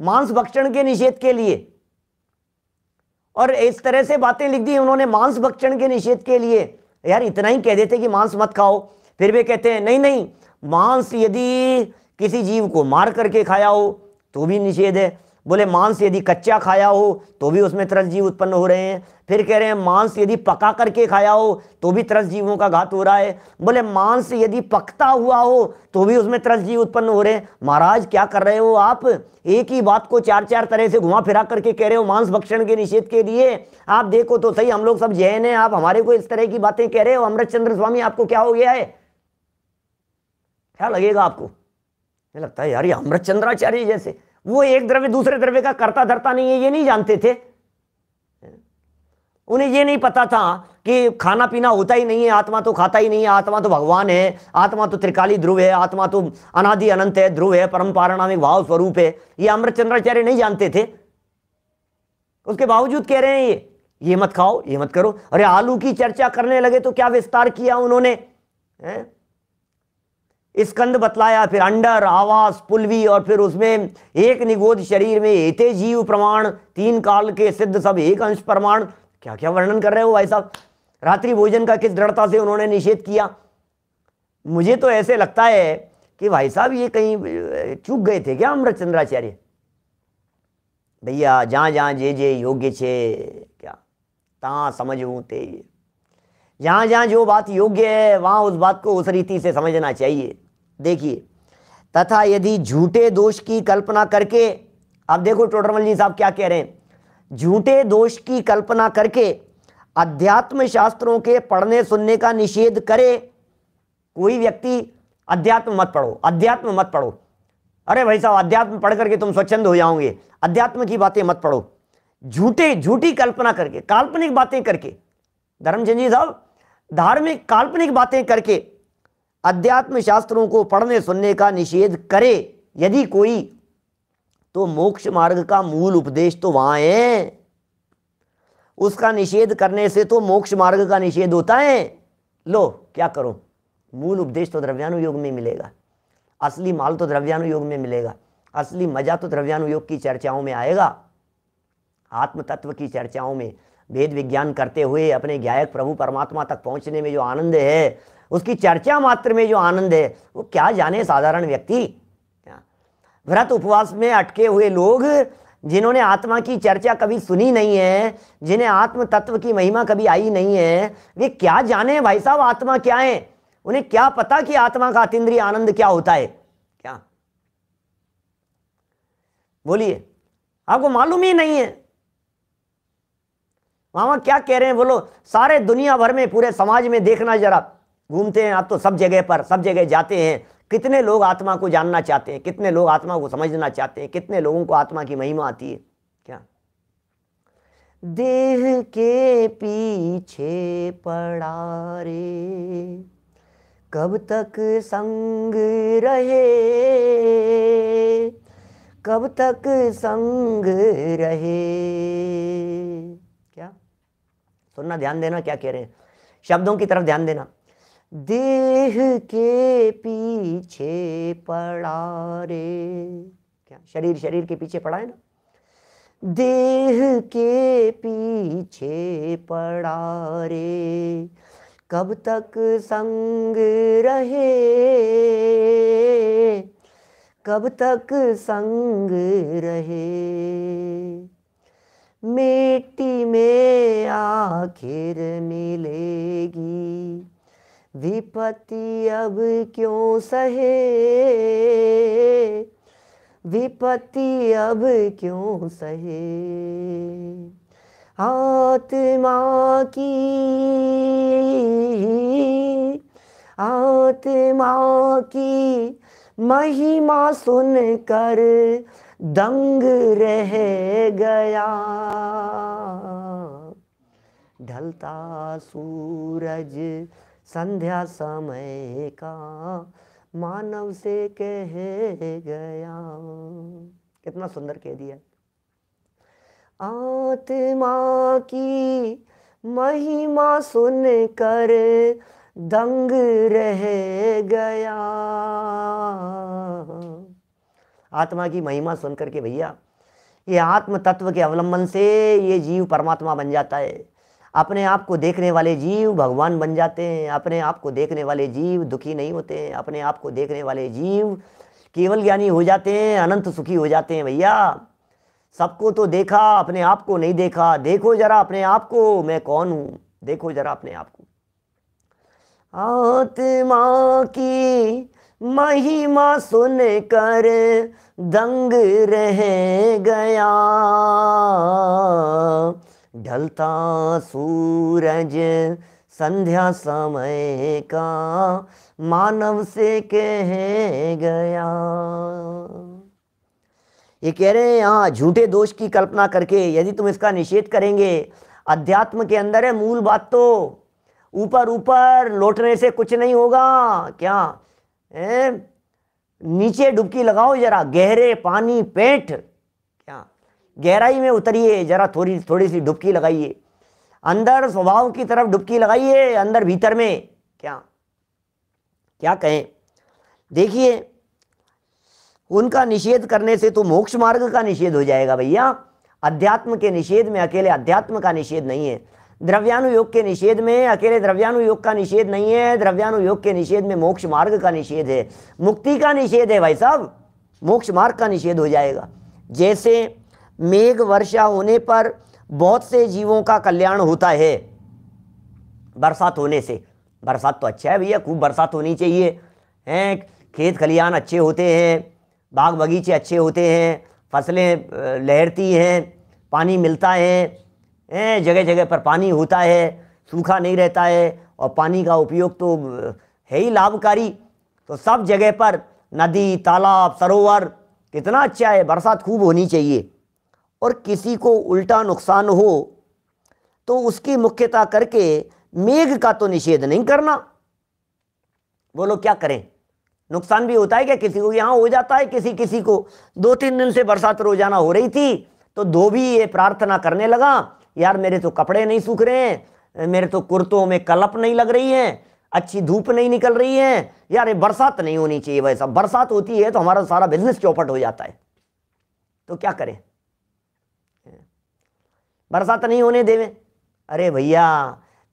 मांस भक्षण के निषेध के लिए और इस तरह से बातें लिख दी उन्होंने मांस भक्षण के निषेध के लिए यार इतना ही कह देते कि मांस मत खाओ फिर वे कहते हैं नहीं नहीं मांस यदि किसी जीव को मार करके खाया हो तो भी निषेध है बोले मांस यदि कच्चा खाया हो तो भी उसमें तरल जीव उत्पन्न हो रहे हैं फिर कह रहे हैं मांस यदि पका करके खाया हो तो भी तरल जीवों का घात हो रहा है बोले मांस यदि पकता हुआ हो तो भी उसमें तरल जीव उत्पन्न हो रहे हैं महाराज क्या कर रहे हो आप एक ही बात को चार चार तरह से घुमा फिरा करके कह रहे हो मांस भक्षण के निषेध के लिए आप देखो तो सही हम लोग सब जैन है आप हमारे को इस तरह की बातें कह रहे हो अमृत चंद्र स्वामी आपको क्या हो गया है क्या लगेगा आपको लगता है यार ये अमृत चंद्राचार्य जैसे वो एक द्रव्य दूसरे द्रव्य का कर्ता धरता नहीं है ये नहीं जानते थे उन्हें ये नहीं पता था कि खाना पीना होता ही नहीं है आत्मा तो खाता ही नहीं है आत्मा तो भगवान है आत्मा तो त्रिकाली ध्रुव है आत्मा तो अनादि अनंत है ध्रुव है परम पारणामिक भाव स्वरूप है ये अमृत चंद्राचार्य नहीं जानते थे उसके बावजूद कह रहे हैं ये ये मत खाओ ये मत करो अरे आलू की चर्चा करने लगे तो क्या विस्तार किया उन्होंने है? स्कंद बतलाया फिर अंडर आवास पुलवी और फिर उसमें एक निगोद शरीर में एते जीव प्रमाण तीन काल के सिद्ध सब एक अंश प्रमाण क्या क्या वर्णन कर रहे हो भाई साहब रात्रि भोजन का किस दृढ़ता से उन्होंने निषेध किया मुझे तो ऐसे लगता है कि भाई साहब ये कहीं चूक गए थे क्या अमृत चंद्राचार्य भैया जहाँ जहाँ जे जे योग्य छे क्या तहाँ समझूँ ते जहाँ जहाँ जो बात योग्य है वहाँ उस बात को उस रीति से समझना चाहिए देखिए तथा यदि झूठे दोष की कल्पना करके अब देखो टोटरमल जी साहब क्या कह रहे हैं झूठे दोष की कल्पना करके अध्यात्म शास्त्रों के पढ़ने सुनने का निषेध करे कोई व्यक्ति अध्यात्म मत पढ़ो अध्यात्म मत पढ़ो अरे भाई साहब अध्यात्म पढ़ करके तुम स्वच्छंद हो जाओगे अध्यात्म की बातें मत पढ़ो झूठे झूठी कल्पना करके काल्पनिक बातें करके धर्मचंद जी साहब धार्मिक काल्पनिक बातें करके अध्यात्म शास्त्रों को पढ़ने सुनने का निषेध करे यदि कोई तो मोक्ष मार्ग का मूल उपदेश तो वहां है उसका निषेध करने से तो मोक्ष मार्ग का निषेध होता है लो क्या करो मूल उपदेश तो द्रव्यानुयोग में मिलेगा असली माल तो द्रव्यानुयोग में मिलेगा असली मजा तो द्रव्यानुयोग की चर्चाओं में आएगा आत्म तत्व की चर्चाओं में वेद विज्ञान करते हुए अपने ज्ञायक प्रभु परमात्मा तक पहुंचने में जो आनंद है उसकी चर्चा मात्र में जो आनंद है वो क्या जाने साधारण व्यक्ति व्रत उपवास में अटके हुए लोग जिन्होंने आत्मा की चर्चा कभी सुनी नहीं है जिन्हें आत्म तत्व की महिमा कभी आई नहीं है वे क्या जाने भाई साहब आत्मा क्या है उन्हें क्या पता कि आत्मा का अतिद्रीय आनंद क्या होता है क्या बोलिए आपको मालूम ही नहीं है मामा क्या कह रहे हैं बोलो सारे दुनिया भर में पूरे समाज में देखना जरा घूमते हैं आप तो सब जगह पर सब जगह जाते हैं कितने लोग आत्मा को जानना चाहते हैं कितने लोग आत्मा को समझना चाहते हैं कितने लोगों को आत्मा की महिमा आती है क्या देह के पीछे पड़ा रे कब तक संग रहे कब तक संग रहे क्या सुनना ध्यान देना क्या कह रहे हैं शब्दों की तरफ ध्यान देना देह के पीछे पड़ा रे क्या शरीर शरीर के पीछे पड़ा है ना देह के पीछे पड़ा रे कब तक संग रहे कब तक संग रहे मिट्टी में आखिर मिलेगी विपति अब क्यों सहे विपति अब क्यों सहे आत्मा की आत्मा की महिमा सुन कर दंग रह गया ढलता सूरज संध्या समय का मानव से कह गया कितना सुंदर कह दिया आत्मा की महिमा सुन कर दंग रह गया आत्मा की महिमा सुन करके भैया ये आत्म तत्व के अवलंबन से ये जीव परमात्मा बन जाता है अपने आप को देखने वाले जीव भगवान बन जाते हैं अपने आप को देखने वाले जीव दुखी नहीं होते हैं अपने आप को देखने वाले जीव केवल ज्ञानी हो जाते हैं अनंत सुखी हो जाते हैं भैया सबको तो देखा अपने आप को नहीं देखा देखो जरा अपने आप को मैं कौन हूँ देखो जरा अपने आप को आत्मा की महिमा सुन कर दंग रह गया ढलता सूरज संध्या समय का मानव से कह गया ये कह रहे हैं यहाँ झूठे दोष की कल्पना करके यदि तुम इसका निषेध करेंगे अध्यात्म के अंदर है मूल बात तो ऊपर ऊपर लौटने से कुछ नहीं होगा क्या ए? नीचे डुबकी लगाओ जरा गहरे पानी पेट गहराई में उतरिए ज़रा थोड़ी थोड़ी सी डुबकी लगाइए अंदर स्वभाव की तरफ डुबकी लगाइए अंदर भीतर में क्या क्या कहें देखिए उनका निषेध करने से तो मोक्ष मार्ग का निषेध हो जाएगा भैया अध्यात्म के निषेध में अकेले अध्यात्म का निषेध नहीं है द्रव्यानुयोग के निषेध में अकेले द्रव्यानुयोग का निषेध नहीं है द्रव्यानुयोग के निषेध में मोक्ष मार्ग का निषेध है मुक्ति का निषेध है भाई साहब मोक्ष मार्ग का निषेध हो जाएगा जैसे मेघ वर्षा होने पर बहुत से जीवों का कल्याण होता है बरसात होने से बरसात तो अच्छा है भैया खूब बरसात होनी चाहिए हैं खेत खलिहान अच्छे होते हैं बाग बगीचे अच्छे होते हैं फसलें लहरती हैं पानी मिलता है हैं जगह जगह पर पानी होता है सूखा नहीं रहता है और पानी का उपयोग तो है ही लाभकारी तो सब जगह पर नदी तालाब सरोवर कितना अच्छा है बरसात खूब होनी चाहिए और किसी को उल्टा नुकसान हो तो उसकी मुख्यता करके मेघ का तो निषेध नहीं करना बोलो क्या करें नुकसान भी होता है क्या किसी को यहां हो जाता है किसी किसी को दो तीन दिन से बरसात रोजाना हो रही थी तो धोबी ये प्रार्थना करने लगा यार मेरे तो कपड़े नहीं सूख रहे हैं मेरे तो कुर्तों में कलप नहीं लग रही है अच्छी धूप नहीं निकल रही है यार ये बरसात नहीं होनी चाहिए वैसा बरसात होती है तो हमारा सारा बिजनेस चौपट हो जाता है तो क्या करें बरसात नहीं होने देवे अरे भैया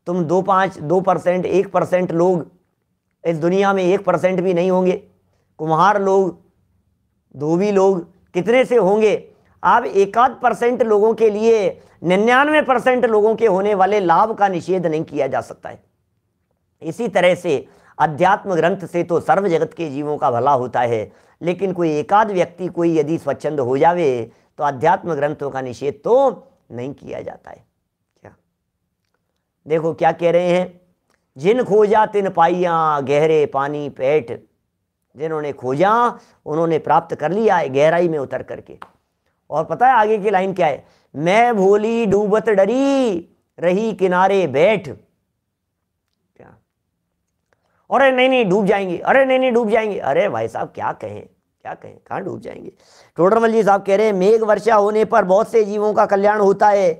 तुम दो पाँच दो परसेंट एक परसेंट लोग इस दुनिया में एक परसेंट भी नहीं होंगे कुम्हार लोग धोबी लोग कितने से होंगे आप एकाध परसेंट लोगों के लिए निन्यानवे परसेंट लोगों के होने वाले लाभ का निषेध नहीं किया जा सकता है इसी तरह से अध्यात्म ग्रंथ से तो सर्व जगत के जीवों का भला होता है लेकिन कोई एकाध व्यक्ति कोई यदि स्वच्छंद हो जावे तो अध्यात्म ग्रंथों का निषेध तो नहीं किया जाता है क्या देखो क्या कह रहे हैं जिन खोजा तिन पाइया गहरे पानी पेट जिन्होंने खोजा उन्होंने प्राप्त कर लिया है गहराई में उतर करके और पता है आगे की लाइन क्या है मैं भोली डूबत डरी रही किनारे बैठ क्या अरे नहीं नहीं डूब जाएंगे अरे नहीं नहीं डूब जाएंगे अरे भाई साहब क्या कहें क्या कहें कहाँ डूब जाएंगे टोडरमल जी साहब कह रहे हैं मेघ वर्षा होने पर बहुत से जीवों का कल्याण होता है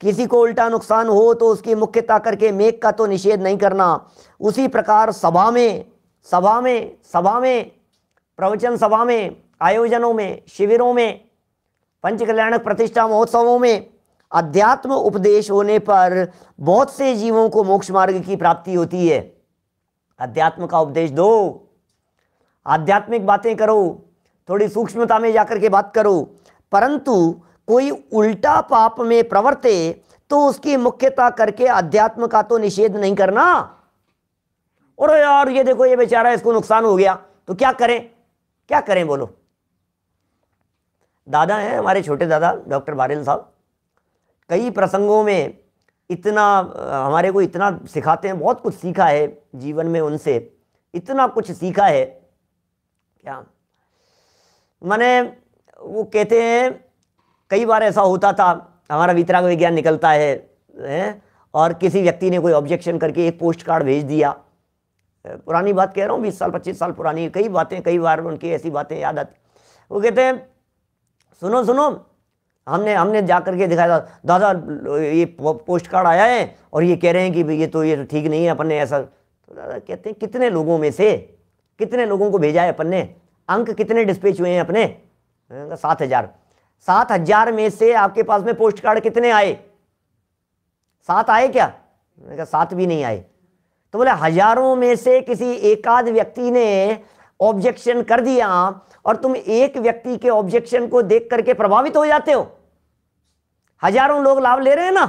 किसी को उल्टा नुकसान हो तो उसकी मुख्यता करके मेघ का तो निषेध नहीं करना उसी प्रकार सभा में सभा में सभा में प्रवचन सभा में आयोजनों में शिविरों में पंच कल्याण प्रतिष्ठा महोत्सवों में अध्यात्म उपदेश होने पर बहुत से जीवों को मोक्ष मार्ग की प्राप्ति होती है अध्यात्म का उपदेश दो आध्यात्मिक बातें करो थोड़ी सूक्ष्मता में जाकर के बात करो परंतु कोई उल्टा पाप में प्रवर्ते तो उसकी मुख्यता करके अध्यात्म का तो निषेध नहीं करना और यार ये देखो ये बेचारा इसको नुकसान हो गया तो क्या करें क्या करें बोलो दादा हैं हमारे छोटे दादा डॉक्टर बारेल साहब कई प्रसंगों में इतना हमारे को इतना सिखाते हैं बहुत कुछ सीखा है जीवन में उनसे इतना कुछ सीखा है क्या माने वो कहते हैं कई बार ऐसा होता था हमारा वितराग विज्ञान निकलता है ए? और किसी व्यक्ति ने कोई ऑब्जेक्शन करके एक पोस्ट कार्ड भेज दिया पुरानी बात कह रहा हूँ बीस साल पच्चीस साल पुरानी कई बातें कई बार उनकी ऐसी बातें याद आती वो कहते हैं सुनो सुनो हमने हमने जा करके दिखाया था दादा ये पोस्ट कार्ड आया है और ये कह रहे हैं कि ये तो ये तो ठीक नहीं है अपन ने ऐसा तो दादा कहते हैं कितने लोगों में से कितने लोगों को भेजा है अपन ने अंक कितने डिस्पेच हुए हैं अपने सात हजार सात हजार में से आपके पास में पोस्ट कार्ड कितने आए सात आए क्या सात भी नहीं आए तो बोले हजारों में से किसी एकाध व्यक्ति ने ऑब्जेक्शन कर दिया और तुम एक व्यक्ति के ऑब्जेक्शन को देख करके प्रभावित हो जाते हो हजारों लोग लाभ ले रहे हैं ना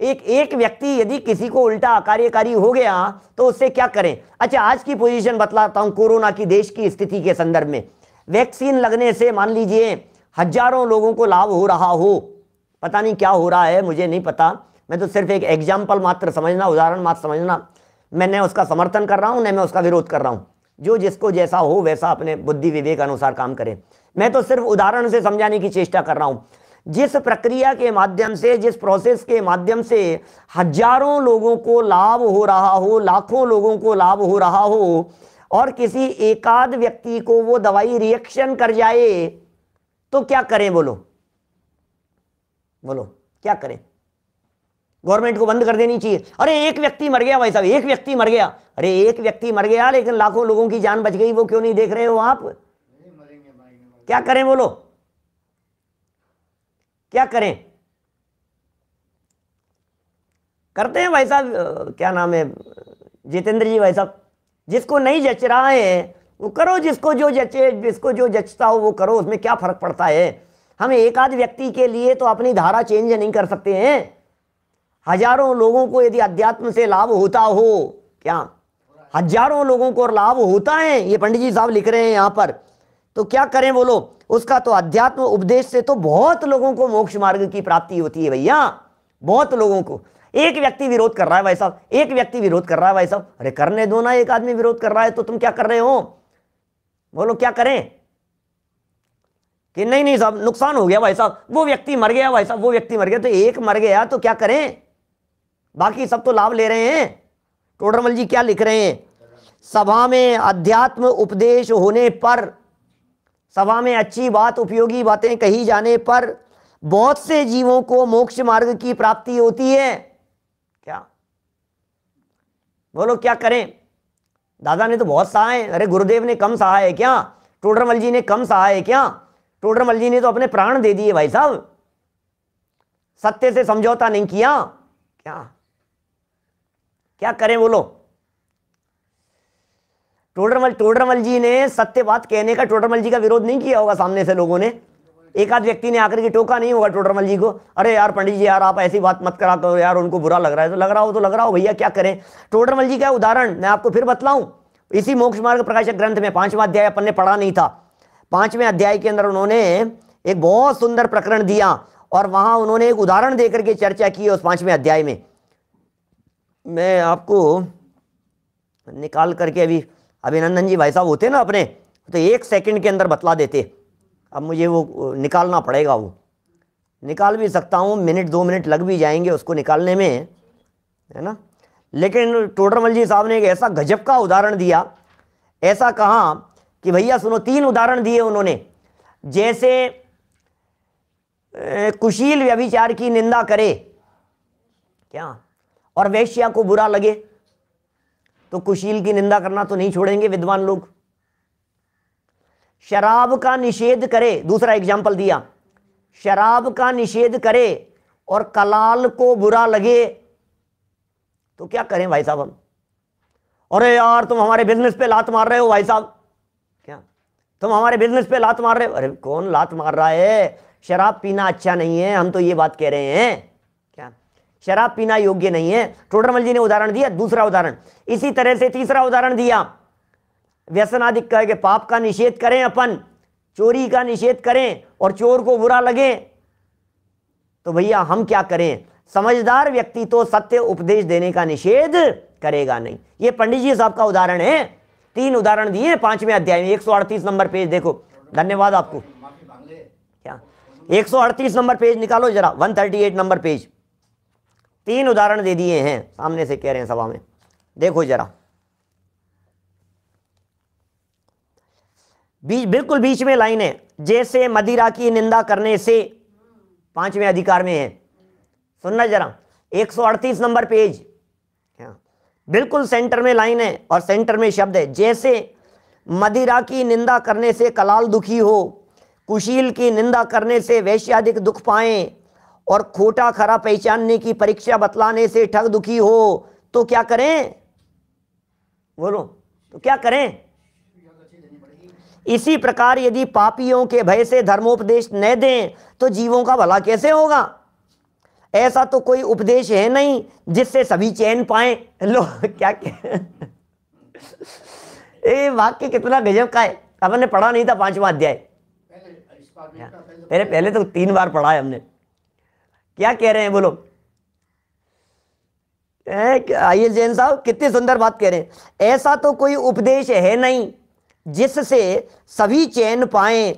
एक एक व्यक्ति यदि किसी को उल्टा अकार्यकारी हो गया तो उससे क्या करें अच्छा आज की पोजीशन बतलाता हूं कोरोना की देश की स्थिति के संदर्भ में वैक्सीन लगने से मान लीजिए हजारों लोगों को लाभ हो रहा हो पता नहीं क्या हो रहा है मुझे नहीं पता मैं तो सिर्फ एक एग्जाम्पल मात्र समझना उदाहरण मात्र समझना मैं न उसका समर्थन कर रहा हूँ न मैं उसका विरोध कर रहा हूँ जो जिसको जैसा हो वैसा अपने बुद्धि विवेक अनुसार काम करें मैं तो सिर्फ उदाहरण से समझाने की चेष्टा कर रहा हूँ जिस प्रक्रिया के माध्यम से जिस प्रोसेस के माध्यम से हजारों लोगों को लाभ हो रहा हो लाखों लोगों को लाभ हो रहा हो और किसी एकाध व्यक्ति को वो दवाई रिएक्शन कर जाए तो क्या करें बोलो बोलो क्या करें गवर्नमेंट को बंद कर देनी चाहिए अरे एक व्यक्ति मर गया भाई साहब एक व्यक्ति मर गया अरे एक व्यक्ति मर गया लेकिन लाखों लोगों की जान बच गई वो क्यों नहीं देख रहे हो आप क्या करें बोलो क्या करें करते हैं भाई साहब क्या नाम है जितेंद्र जी भाई साहब जिसको नहीं जच रहा है वो करो जिसको जो जचे जिसको जो जचता हो वो करो उसमें क्या फ़र्क पड़ता है हम एक आध व्यक्ति के लिए तो अपनी धारा चेंज नहीं कर सकते हैं हजारों लोगों को यदि अध्यात्म से लाभ होता हो क्या हजारों लोगों को लाभ होता है ये पंडित जी साहब लिख रहे हैं यहां पर तो क्या करें बोलो उसका तो अध्यात्म उपदेश से तो बहुत लोगों को मोक्ष मार्ग की प्राप्ति होती है भैया बहुत लोगों को एक व्यक्ति विरोध कर रहा है भाई साहब एक व्यक्ति विरोध कर रहा है भाई साहब अरे करने दो ना एक आदमी विरोध कर रहा है तो तुम क्या कर रहे हो बोलो क्या करें कि नहीं नहीं साहब नुकसान हो गया भाई साहब वो व्यक्ति मर गया भाई साहब वो व्यक्ति मर गया तो एक मर गया तो क्या करें बाकी सब तो लाभ ले रहे हैं टोडरमल जी क्या लिख रहे हैं सभा में अध्यात्म उपदेश होने पर सभा में अच्छी बात उपयोगी बातें कही जाने पर बहुत से जीवों को मोक्ष मार्ग की प्राप्ति होती है क्या बोलो क्या करें दादा ने तो बहुत सहा है अरे गुरुदेव ने कम सहा है क्या टोडरमल जी ने कम सहा है क्या टोडरमल जी ने तो अपने प्राण दे दिए भाई साहब सत्य से समझौता नहीं किया क्या क्या करें बोलो टोडरमल टोडरमल जी ने सत्य बात कहने का टोडरमल जी का विरोध नहीं किया होगा सामने से लोगों ने एक आध व्यक्ति ने आकर के टोका नहीं होगा टोडरमल जी को अरे यार पंडित जी यार आप ऐसी बात मत करा करो यार उनको बुरा लग रहा है तो लग रहा हो तो लग रहा हो भैया क्या करें टोडरमल जी का उदाहरण मैं आपको फिर बतलाऊं इसी मोक्ष मार्ग प्रकाशक ग्रंथ में पांचवा अध्याय अपन ने पढ़ा नहीं था पांचवें अध्याय के अंदर उन्होंने एक बहुत सुंदर प्रकरण दिया और वहां उन्होंने एक उदाहरण देकर के चर्चा की उस पांचवें अध्याय में मैं आपको निकाल करके अभी अभिनंदन जी भाई साहब होते ना अपने तो एक सेकंड के अंदर बतला देते अब मुझे वो निकालना पड़ेगा वो निकाल भी सकता हूँ मिनट दो मिनट लग भी जाएंगे उसको निकालने में है ना लेकिन टोडरमल जी साहब ने एक ऐसा गजब का उदाहरण दिया ऐसा कहा कि भैया सुनो तीन उदाहरण दिए उन्होंने जैसे कुशील व्यभिचार की निंदा करे क्या और वैश्या को बुरा लगे तो कुशील की निंदा करना तो नहीं छोड़ेंगे विद्वान लोग शराब का निषेध करे दूसरा एग्जाम्पल दिया शराब का निषेध करे और कलाल को बुरा लगे तो क्या करें भाई साहब हम अरे यार तुम हमारे बिजनेस पे लात मार रहे हो भाई साहब क्या तुम हमारे बिजनेस पे लात मार रहे हो अरे कौन लात मार रहा है शराब पीना अच्छा नहीं है हम तो ये बात कह रहे हैं शराब पीना योग्य नहीं है टोडरमल जी ने उदाहरण दिया दूसरा उदाहरण इसी तरह से तीसरा उदाहरण दिया व्यसन आदि कह के पाप का निषेध करें अपन चोरी का निषेध करें और चोर को बुरा लगे तो भैया हम क्या करें समझदार व्यक्ति तो सत्य उपदेश देने का निषेध करेगा नहीं ये पंडित जी साहब का उदाहरण है तीन उदाहरण दिए पांचवें अध्याय में एक नंबर पेज देखो धन्यवाद आपको क्या एक नंबर पेज निकालो जरा 138 नंबर पेज तीन उदाहरण दे दिए हैं सामने से कह रहे हैं सभा में देखो जरा बीच बिल्कुल बीच में लाइन है जैसे मदिरा की निंदा करने से पांचवें अधिकार में है सुनना जरा 138 नंबर पेज हाँ। बिल्कुल सेंटर में लाइन है और सेंटर में शब्द है जैसे मदिरा की निंदा करने से कलाल दुखी हो कुशील की निंदा करने से वैश्याधिक दुख पाएं और खोटा खरा पहचानने की परीक्षा बतलाने से ठग दुखी हो तो क्या करें बोलो तो क्या करें इसी प्रकार यदि पापियों के भय से धर्मोपदेश न दें तो जीवों का भला कैसे होगा ऐसा तो कोई उपदेश है नहीं जिससे सभी चैन पाए लो क्या ये [laughs] वाक्य कितना गजब का है हमने पढ़ा नहीं था पांचवा अध्याय पहले पहले तो तीन बार पढ़ा है हमने क्या कह रहे हैं बोलो आइए जैन साहब कितनी सुंदर बात कह रहे हैं ऐसा तो कोई उपदेश है नहीं जिससे सभी चैन पाए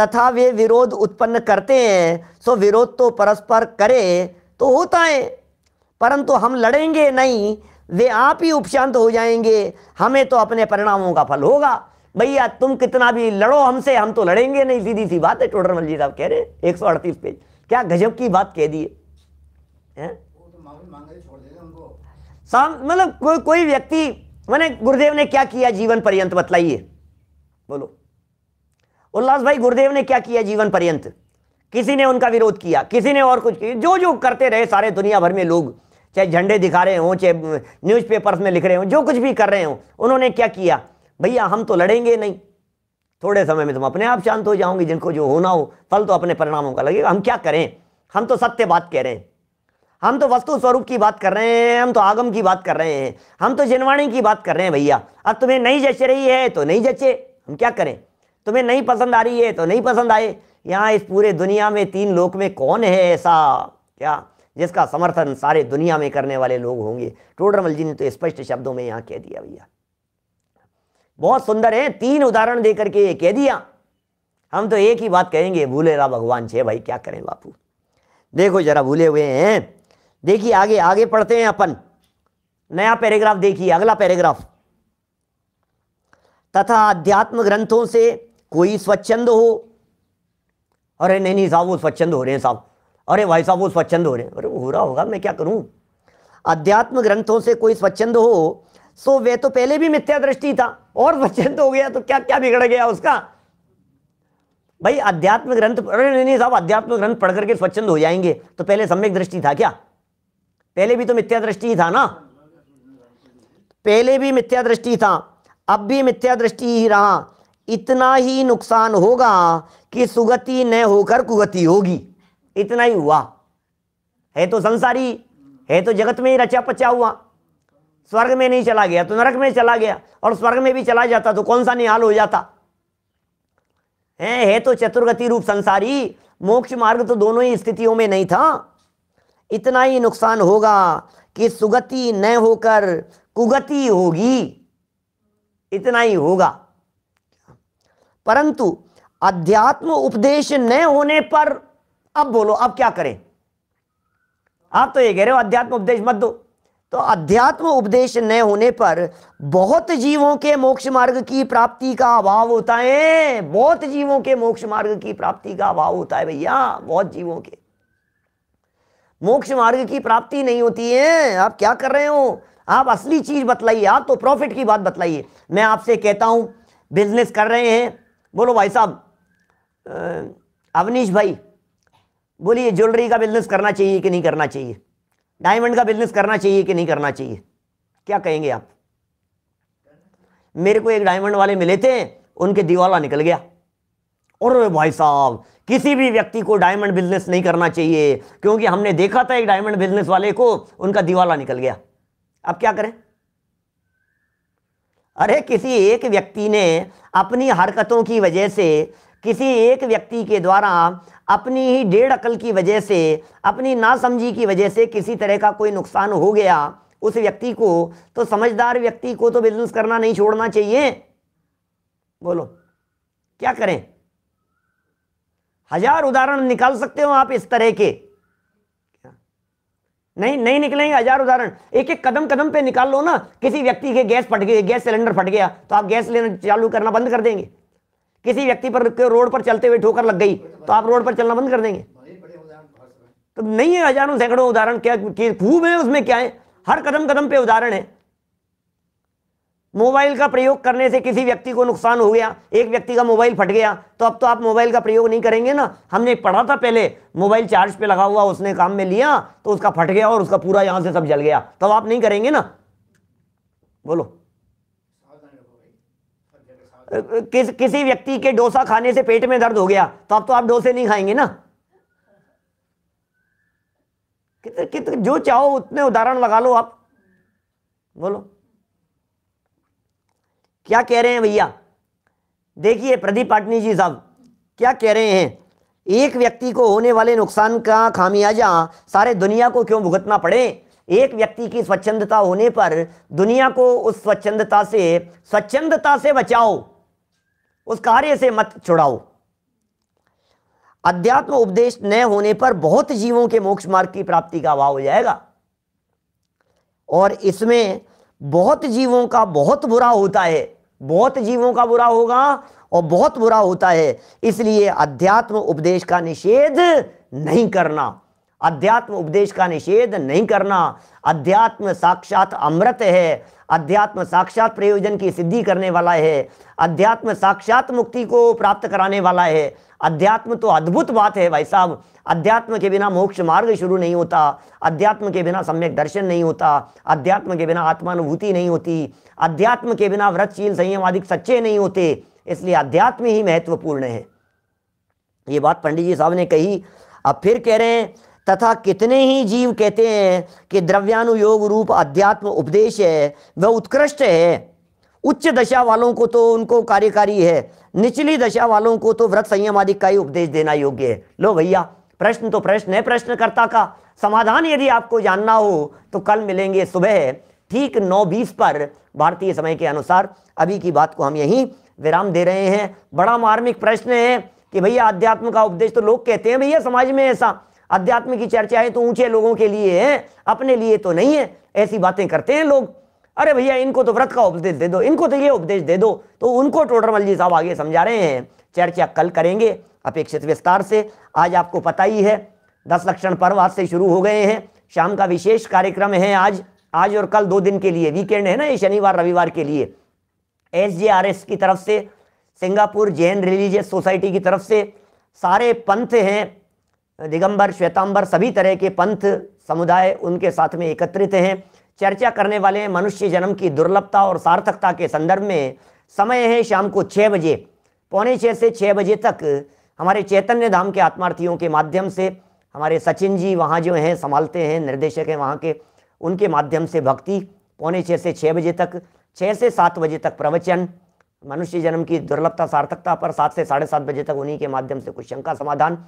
तथा वे विरोध उत्पन्न करते हैं सो विरोध तो परस्पर करे तो होता है परंतु हम लड़ेंगे नहीं वे आप ही उपशांत हो जाएंगे हमें तो अपने परिणामों का फल होगा भैया तुम कितना भी लड़ो हमसे हम तो लड़ेंगे नहीं सीधी सी बात है टोडरमल जी साहब कह रहे हैं एक पेज क्या गजब की बात कह दी है मतलब कोई कोई व्यक्ति मैंने गुरुदेव ने क्या किया जीवन पर्यंत बतलाइए बोलो उल्लास भाई गुरुदेव ने क्या किया जीवन पर्यंत किसी ने उनका विरोध किया किसी ने और कुछ किया जो जो करते रहे सारे दुनिया भर में लोग चाहे झंडे दिखा रहे हों चाहे न्यूज़पेपर्स में लिख रहे हों जो कुछ भी कर रहे हों उन्होंने क्या किया भैया हम तो लड़ेंगे नहीं थोड़े समय में तुम अपने आप शांत हो जाओगे जिनको जो होना हो फल तो अपने परिणामों का लगेगा हम क्या करें हम तो सत्य बात कह रहे हैं हम तो वस्तु स्वरूप की बात कर रहे हैं हम तो आगम की बात कर रहे हैं हम तो जिनवाणी की बात कर रहे हैं भैया अब तुम्हें नहीं जच रही है तो नहीं जचे हम क्या करें तुम्हें नहीं पसंद आ रही है तो नहीं पसंद आए यहाँ इस पूरे दुनिया में तीन लोक में कौन है ऐसा क्या जिसका समर्थन सारे दुनिया में करने वाले लोग होंगे टोडरमल जी ने तो स्पष्ट शब्दों में यहाँ कह दिया भैया बहुत सुंदर है तीन उदाहरण देकर के ये कह दिया हम तो एक ही बात कहेंगे भूले रा भगवान छे भाई क्या करें बापू देखो जरा भूले हुए हैं देखिए आगे आगे पढ़ते हैं अपन नया पैराग्राफ देखिए अगला पैराग्राफ तथा अध्यात्म ग्रंथों से कोई स्वच्छंद हो अरे नहीं नहीं साहब वो स्वच्छंद हो रहे हैं साहब अरे भाई साहब वो स्वच्छंद हो रहे हैं अरे हो रहा होगा मैं क्या करूं अध्यात्म ग्रंथों से कोई स्वच्छंद हो सो तो वे तो पहले भी मिथ्या दृष्टि था और वचन तो हो गया तो क्या क्या बिगड़ गया उसका भाई अध्यात्म ग्रंथ अरे नहीं नहीं साहब अध्यात्म ग्रंथ पढ़ करके स्वच्छंद हो जाएंगे तो पहले सम्यक दृष्टि था क्या पहले भी तो मिथ्या दृष्टि ही था ना पहले भी मिथ्या दृष्टि था अब भी मिथ्या दृष्टि ही रहा इतना ही नुकसान होगा कि सुगति न होकर कुगति होगी इतना ही हुआ है तो संसारी है तो जगत में ही रचा पचा हुआ स्वर्ग में नहीं चला गया तो नरक में चला गया और स्वर्ग में भी चला जाता तो कौन सा निहाल हो जाता है, है तो चतुर्गति रूप संसारी मोक्ष मार्ग तो दोनों ही स्थितियों में नहीं था इतना ही नुकसान होगा कि सुगति न होकर कुगति होगी इतना ही होगा परंतु अध्यात्म उपदेश न होने पर अब बोलो अब क्या करें आप तो ये कह रहे हो अध्यात्म उपदेश मत दो तो अध्यात्म उपदेश न होने पर बहुत जीवों के मोक्ष मार्ग की प्राप्ति का अभाव होता है बहुत जीवों के मोक्ष मार्ग की प्राप्ति का अभाव होता है भैया बहुत जीवों के मोक्ष मार्ग की प्राप्ति नहीं होती है आप क्या कर रहे हो आप असली चीज बतलाइए आप तो प्रॉफिट की बात बतलाइए मैं आपसे कहता हूं बिजनेस कर रहे हैं बोलो भाई साहब अवनीश भाई बोलिए ज्वेलरी का बिजनेस करना चाहिए कि नहीं करना चाहिए डायमंड का बिजनेस करना चाहिए कि नहीं करना चाहिए क्या कहेंगे आप मेरे को एक डायमंड वाले मिले थे उनके दीवाला निकल गया और भाई साहब किसी भी व्यक्ति को डायमंड बिजनेस नहीं करना चाहिए क्योंकि हमने देखा था एक डायमंड बिजनेस वाले को उनका दीवाला निकल गया अब क्या करें अरे किसी एक व्यक्ति ने अपनी हरकतों की वजह से किसी एक व्यक्ति के द्वारा अपनी ही डेढ़ अकल की वजह से अपनी नासमझी की वजह से किसी तरह का कोई नुकसान हो गया उस व्यक्ति को तो समझदार व्यक्ति को तो बिजनेस करना नहीं छोड़ना चाहिए बोलो क्या करें हजार उदाहरण निकाल सकते हो आप इस तरह के नहीं नहीं निकलेंगे हजार उदाहरण एक एक कदम कदम पे निकाल लो ना किसी व्यक्ति के गैस फट गई गैस सिलेंडर फट गया तो आप गैस लेना चालू करना बंद कर देंगे किसी व्यक्ति पर रोड पर चलते हुए ठोकर लग गई तो आप रोड पर चलना बंद कर देंगे तो नहीं है हजारों सैकड़ों उदाहरण क्या खूब है उसमें क्या है हर कदम कदम पे उदाहरण है मोबाइल का प्रयोग करने से किसी व्यक्ति को नुकसान हो गया एक व्यक्ति का मोबाइल फट गया तो अब तो आप मोबाइल का प्रयोग नहीं करेंगे ना हमने पढ़ा था पहले मोबाइल चार्ज पे लगा हुआ उसने काम में लिया तो उसका फट गया और उसका पूरा यहां से सब जल गया तब तो आप नहीं करेंगे ना बोलो किस किसी व्यक्ति के डोसा खाने से पेट में दर्द हो गया तो अब तो आप डोसे नहीं खाएंगे ना कित, कित, जो चाहो उतने उदाहरण लगा लो आप बोलो क्या कह रहे हैं भैया देखिए प्रदीप पाटनी जी साहब क्या कह रहे हैं एक व्यक्ति को होने वाले नुकसान का खामियाजा सारे दुनिया को क्यों भुगतना पड़े एक व्यक्ति की स्वच्छंदता होने पर दुनिया को उस स्वच्छंदता से स्वच्छंदता से बचाओ उस कार्य से मत छुड़ाओ अध्यात्म उपदेश न होने पर बहुत जीवों के मोक्ष मार्ग की प्राप्ति का अभाव हो जाएगा और इसमें बहुत जीवों का बहुत बुरा होता है बहुत जीवों का बुरा होगा और बहुत बुरा होता है इसलिए अध्यात्म उपदेश का निषेध नहीं करना अध्यात्म उपदेश का निषेध नहीं करना अध्यात्म साक्षात अमृत है अध्यात्म साक्षात प्रयोजन की सिद्धि करने वाला है अध्यात्म साक्षात मुक्ति को प्राप्त कराने वाला है अध्यात्म तो अद्भुत बात है भाई साहब अध्यात्म के बिना मोक्ष मार्ग शुरू नहीं होता अध्यात्म के बिना सम्यक दर्शन नहीं होता अध्यात्म के बिना आत्मानुभूति नहीं होती अध्यात्म के बिना व्रतशील संयम आदि सच्चे नहीं होते इसलिए अध्यात्म ही महत्वपूर्ण है ये बात पंडित जी साहब ने कही अब फिर कह रहे हैं तथा कितने ही जीव कहते हैं कि द्रव्यानुयोग रूप अध्यात्म उपदेश है वह उत्कृष्ट है उच्च दशा वालों को तो उनको कार्यकारी है निचली दशा वालों को तो व्रत संयम आदि का ही उपदेश देना योग्य है लो भैया प्रश्न तो प्रश्न है प्रश्नकर्ता का समाधान यदि आपको जानना हो तो कल मिलेंगे सुबह ठीक नौ बीस पर भारतीय समय के अनुसार अभी की बात को हम यहीं विराम दे रहे हैं बड़ा मार्मिक प्रश्न है कि भैया अध्यात्म का उपदेश तो लोग कहते हैं भैया समाज में ऐसा अध्यात्म की चर्चाएं तो ऊंचे लोगों के लिए हैं अपने लिए तो नहीं है ऐसी बातें करते हैं लोग अरे भैया इनको तो व्रत का उपदेश दे दो इनको तो ये उपदेश दे दो तो उनको टोटरमल जी साहब आगे समझा रहे हैं चर्चा कल करेंगे अपेक्षित विस्तार से आज आपको पता ही है दस लक्षण पर्व आज से शुरू हो गए हैं शाम का विशेष कार्यक्रम है आज आज और कल दो दिन के लिए वीकेंड है ना ये शनिवार रविवार के लिए एस की तरफ से सिंगापुर जैन रिलीजियस सोसाइटी की तरफ से सारे पंथ हैं दिगंबर श्वेतांबर सभी तरह के पंथ समुदाय उनके साथ में एकत्रित हैं चर्चा करने वाले मनुष्य जन्म की दुर्लभता और सार्थकता के संदर्भ में समय है शाम को छः बजे पौने छः से छः बजे तक हमारे चैतन्य धाम के आत्मार्थियों के माध्यम से हमारे सचिन जी वहाँ जो हैं संभालते हैं निर्देशक हैं वहाँ के उनके माध्यम से भक्ति पौने छः से छः बजे तक छः से सात बजे तक प्रवचन मनुष्य जन्म की दुर्लभता सार्थकता पर सात से साढ़े सात बजे तक उन्हीं के माध्यम से कुछ शंका समाधान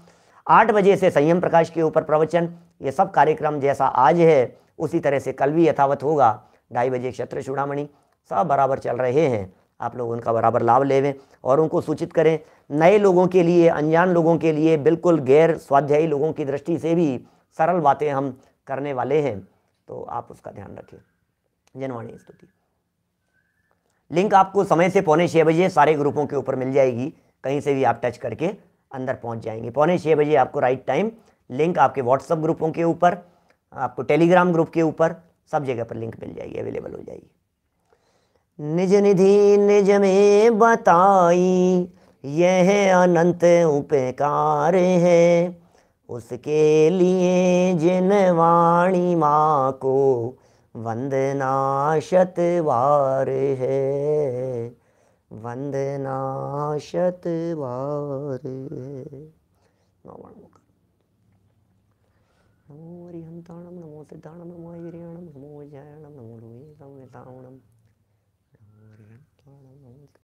आठ बजे से संयम प्रकाश के ऊपर प्रवचन ये सब कार्यक्रम जैसा आज है उसी तरह से कल भी यथावत होगा ढाई बजे क्षत्र चूड़ामणि सब बराबर चल रहे हैं आप लोग उनका बराबर लाभ लेवें और उनको सूचित करें नए लोगों के लिए अनजान लोगों के लिए बिल्कुल गैर स्वाध्यायी लोगों की दृष्टि से भी सरल बातें हम करने वाले हैं तो आप उसका ध्यान रखें जनवाणी स्तुति लिंक आपको समय से पौने छः बजे सारे ग्रुपों के ऊपर मिल जाएगी कहीं से भी आप टच करके अंदर पहुंच जाएंगे पौने छः बजे आपको राइट टाइम लिंक आपके व्हाट्सअप ग्रुपों के ऊपर आपको टेलीग्राम ग्रुप के ऊपर सब जगह पर लिंक मिल जाएगी अवेलेबल हो जाएगी निज निधि निज में बताई यह अनंत उपकार है उसके लिए जिन वाणी माँ को वंदना शतवार है வந்து நாஷத்து வாரு நமோ ஹரிஹந்தானம் நமோ சித்தானம் நமோ ஹரியானம் நமோ ஜாயானம் நமோ லோகே தாவணம்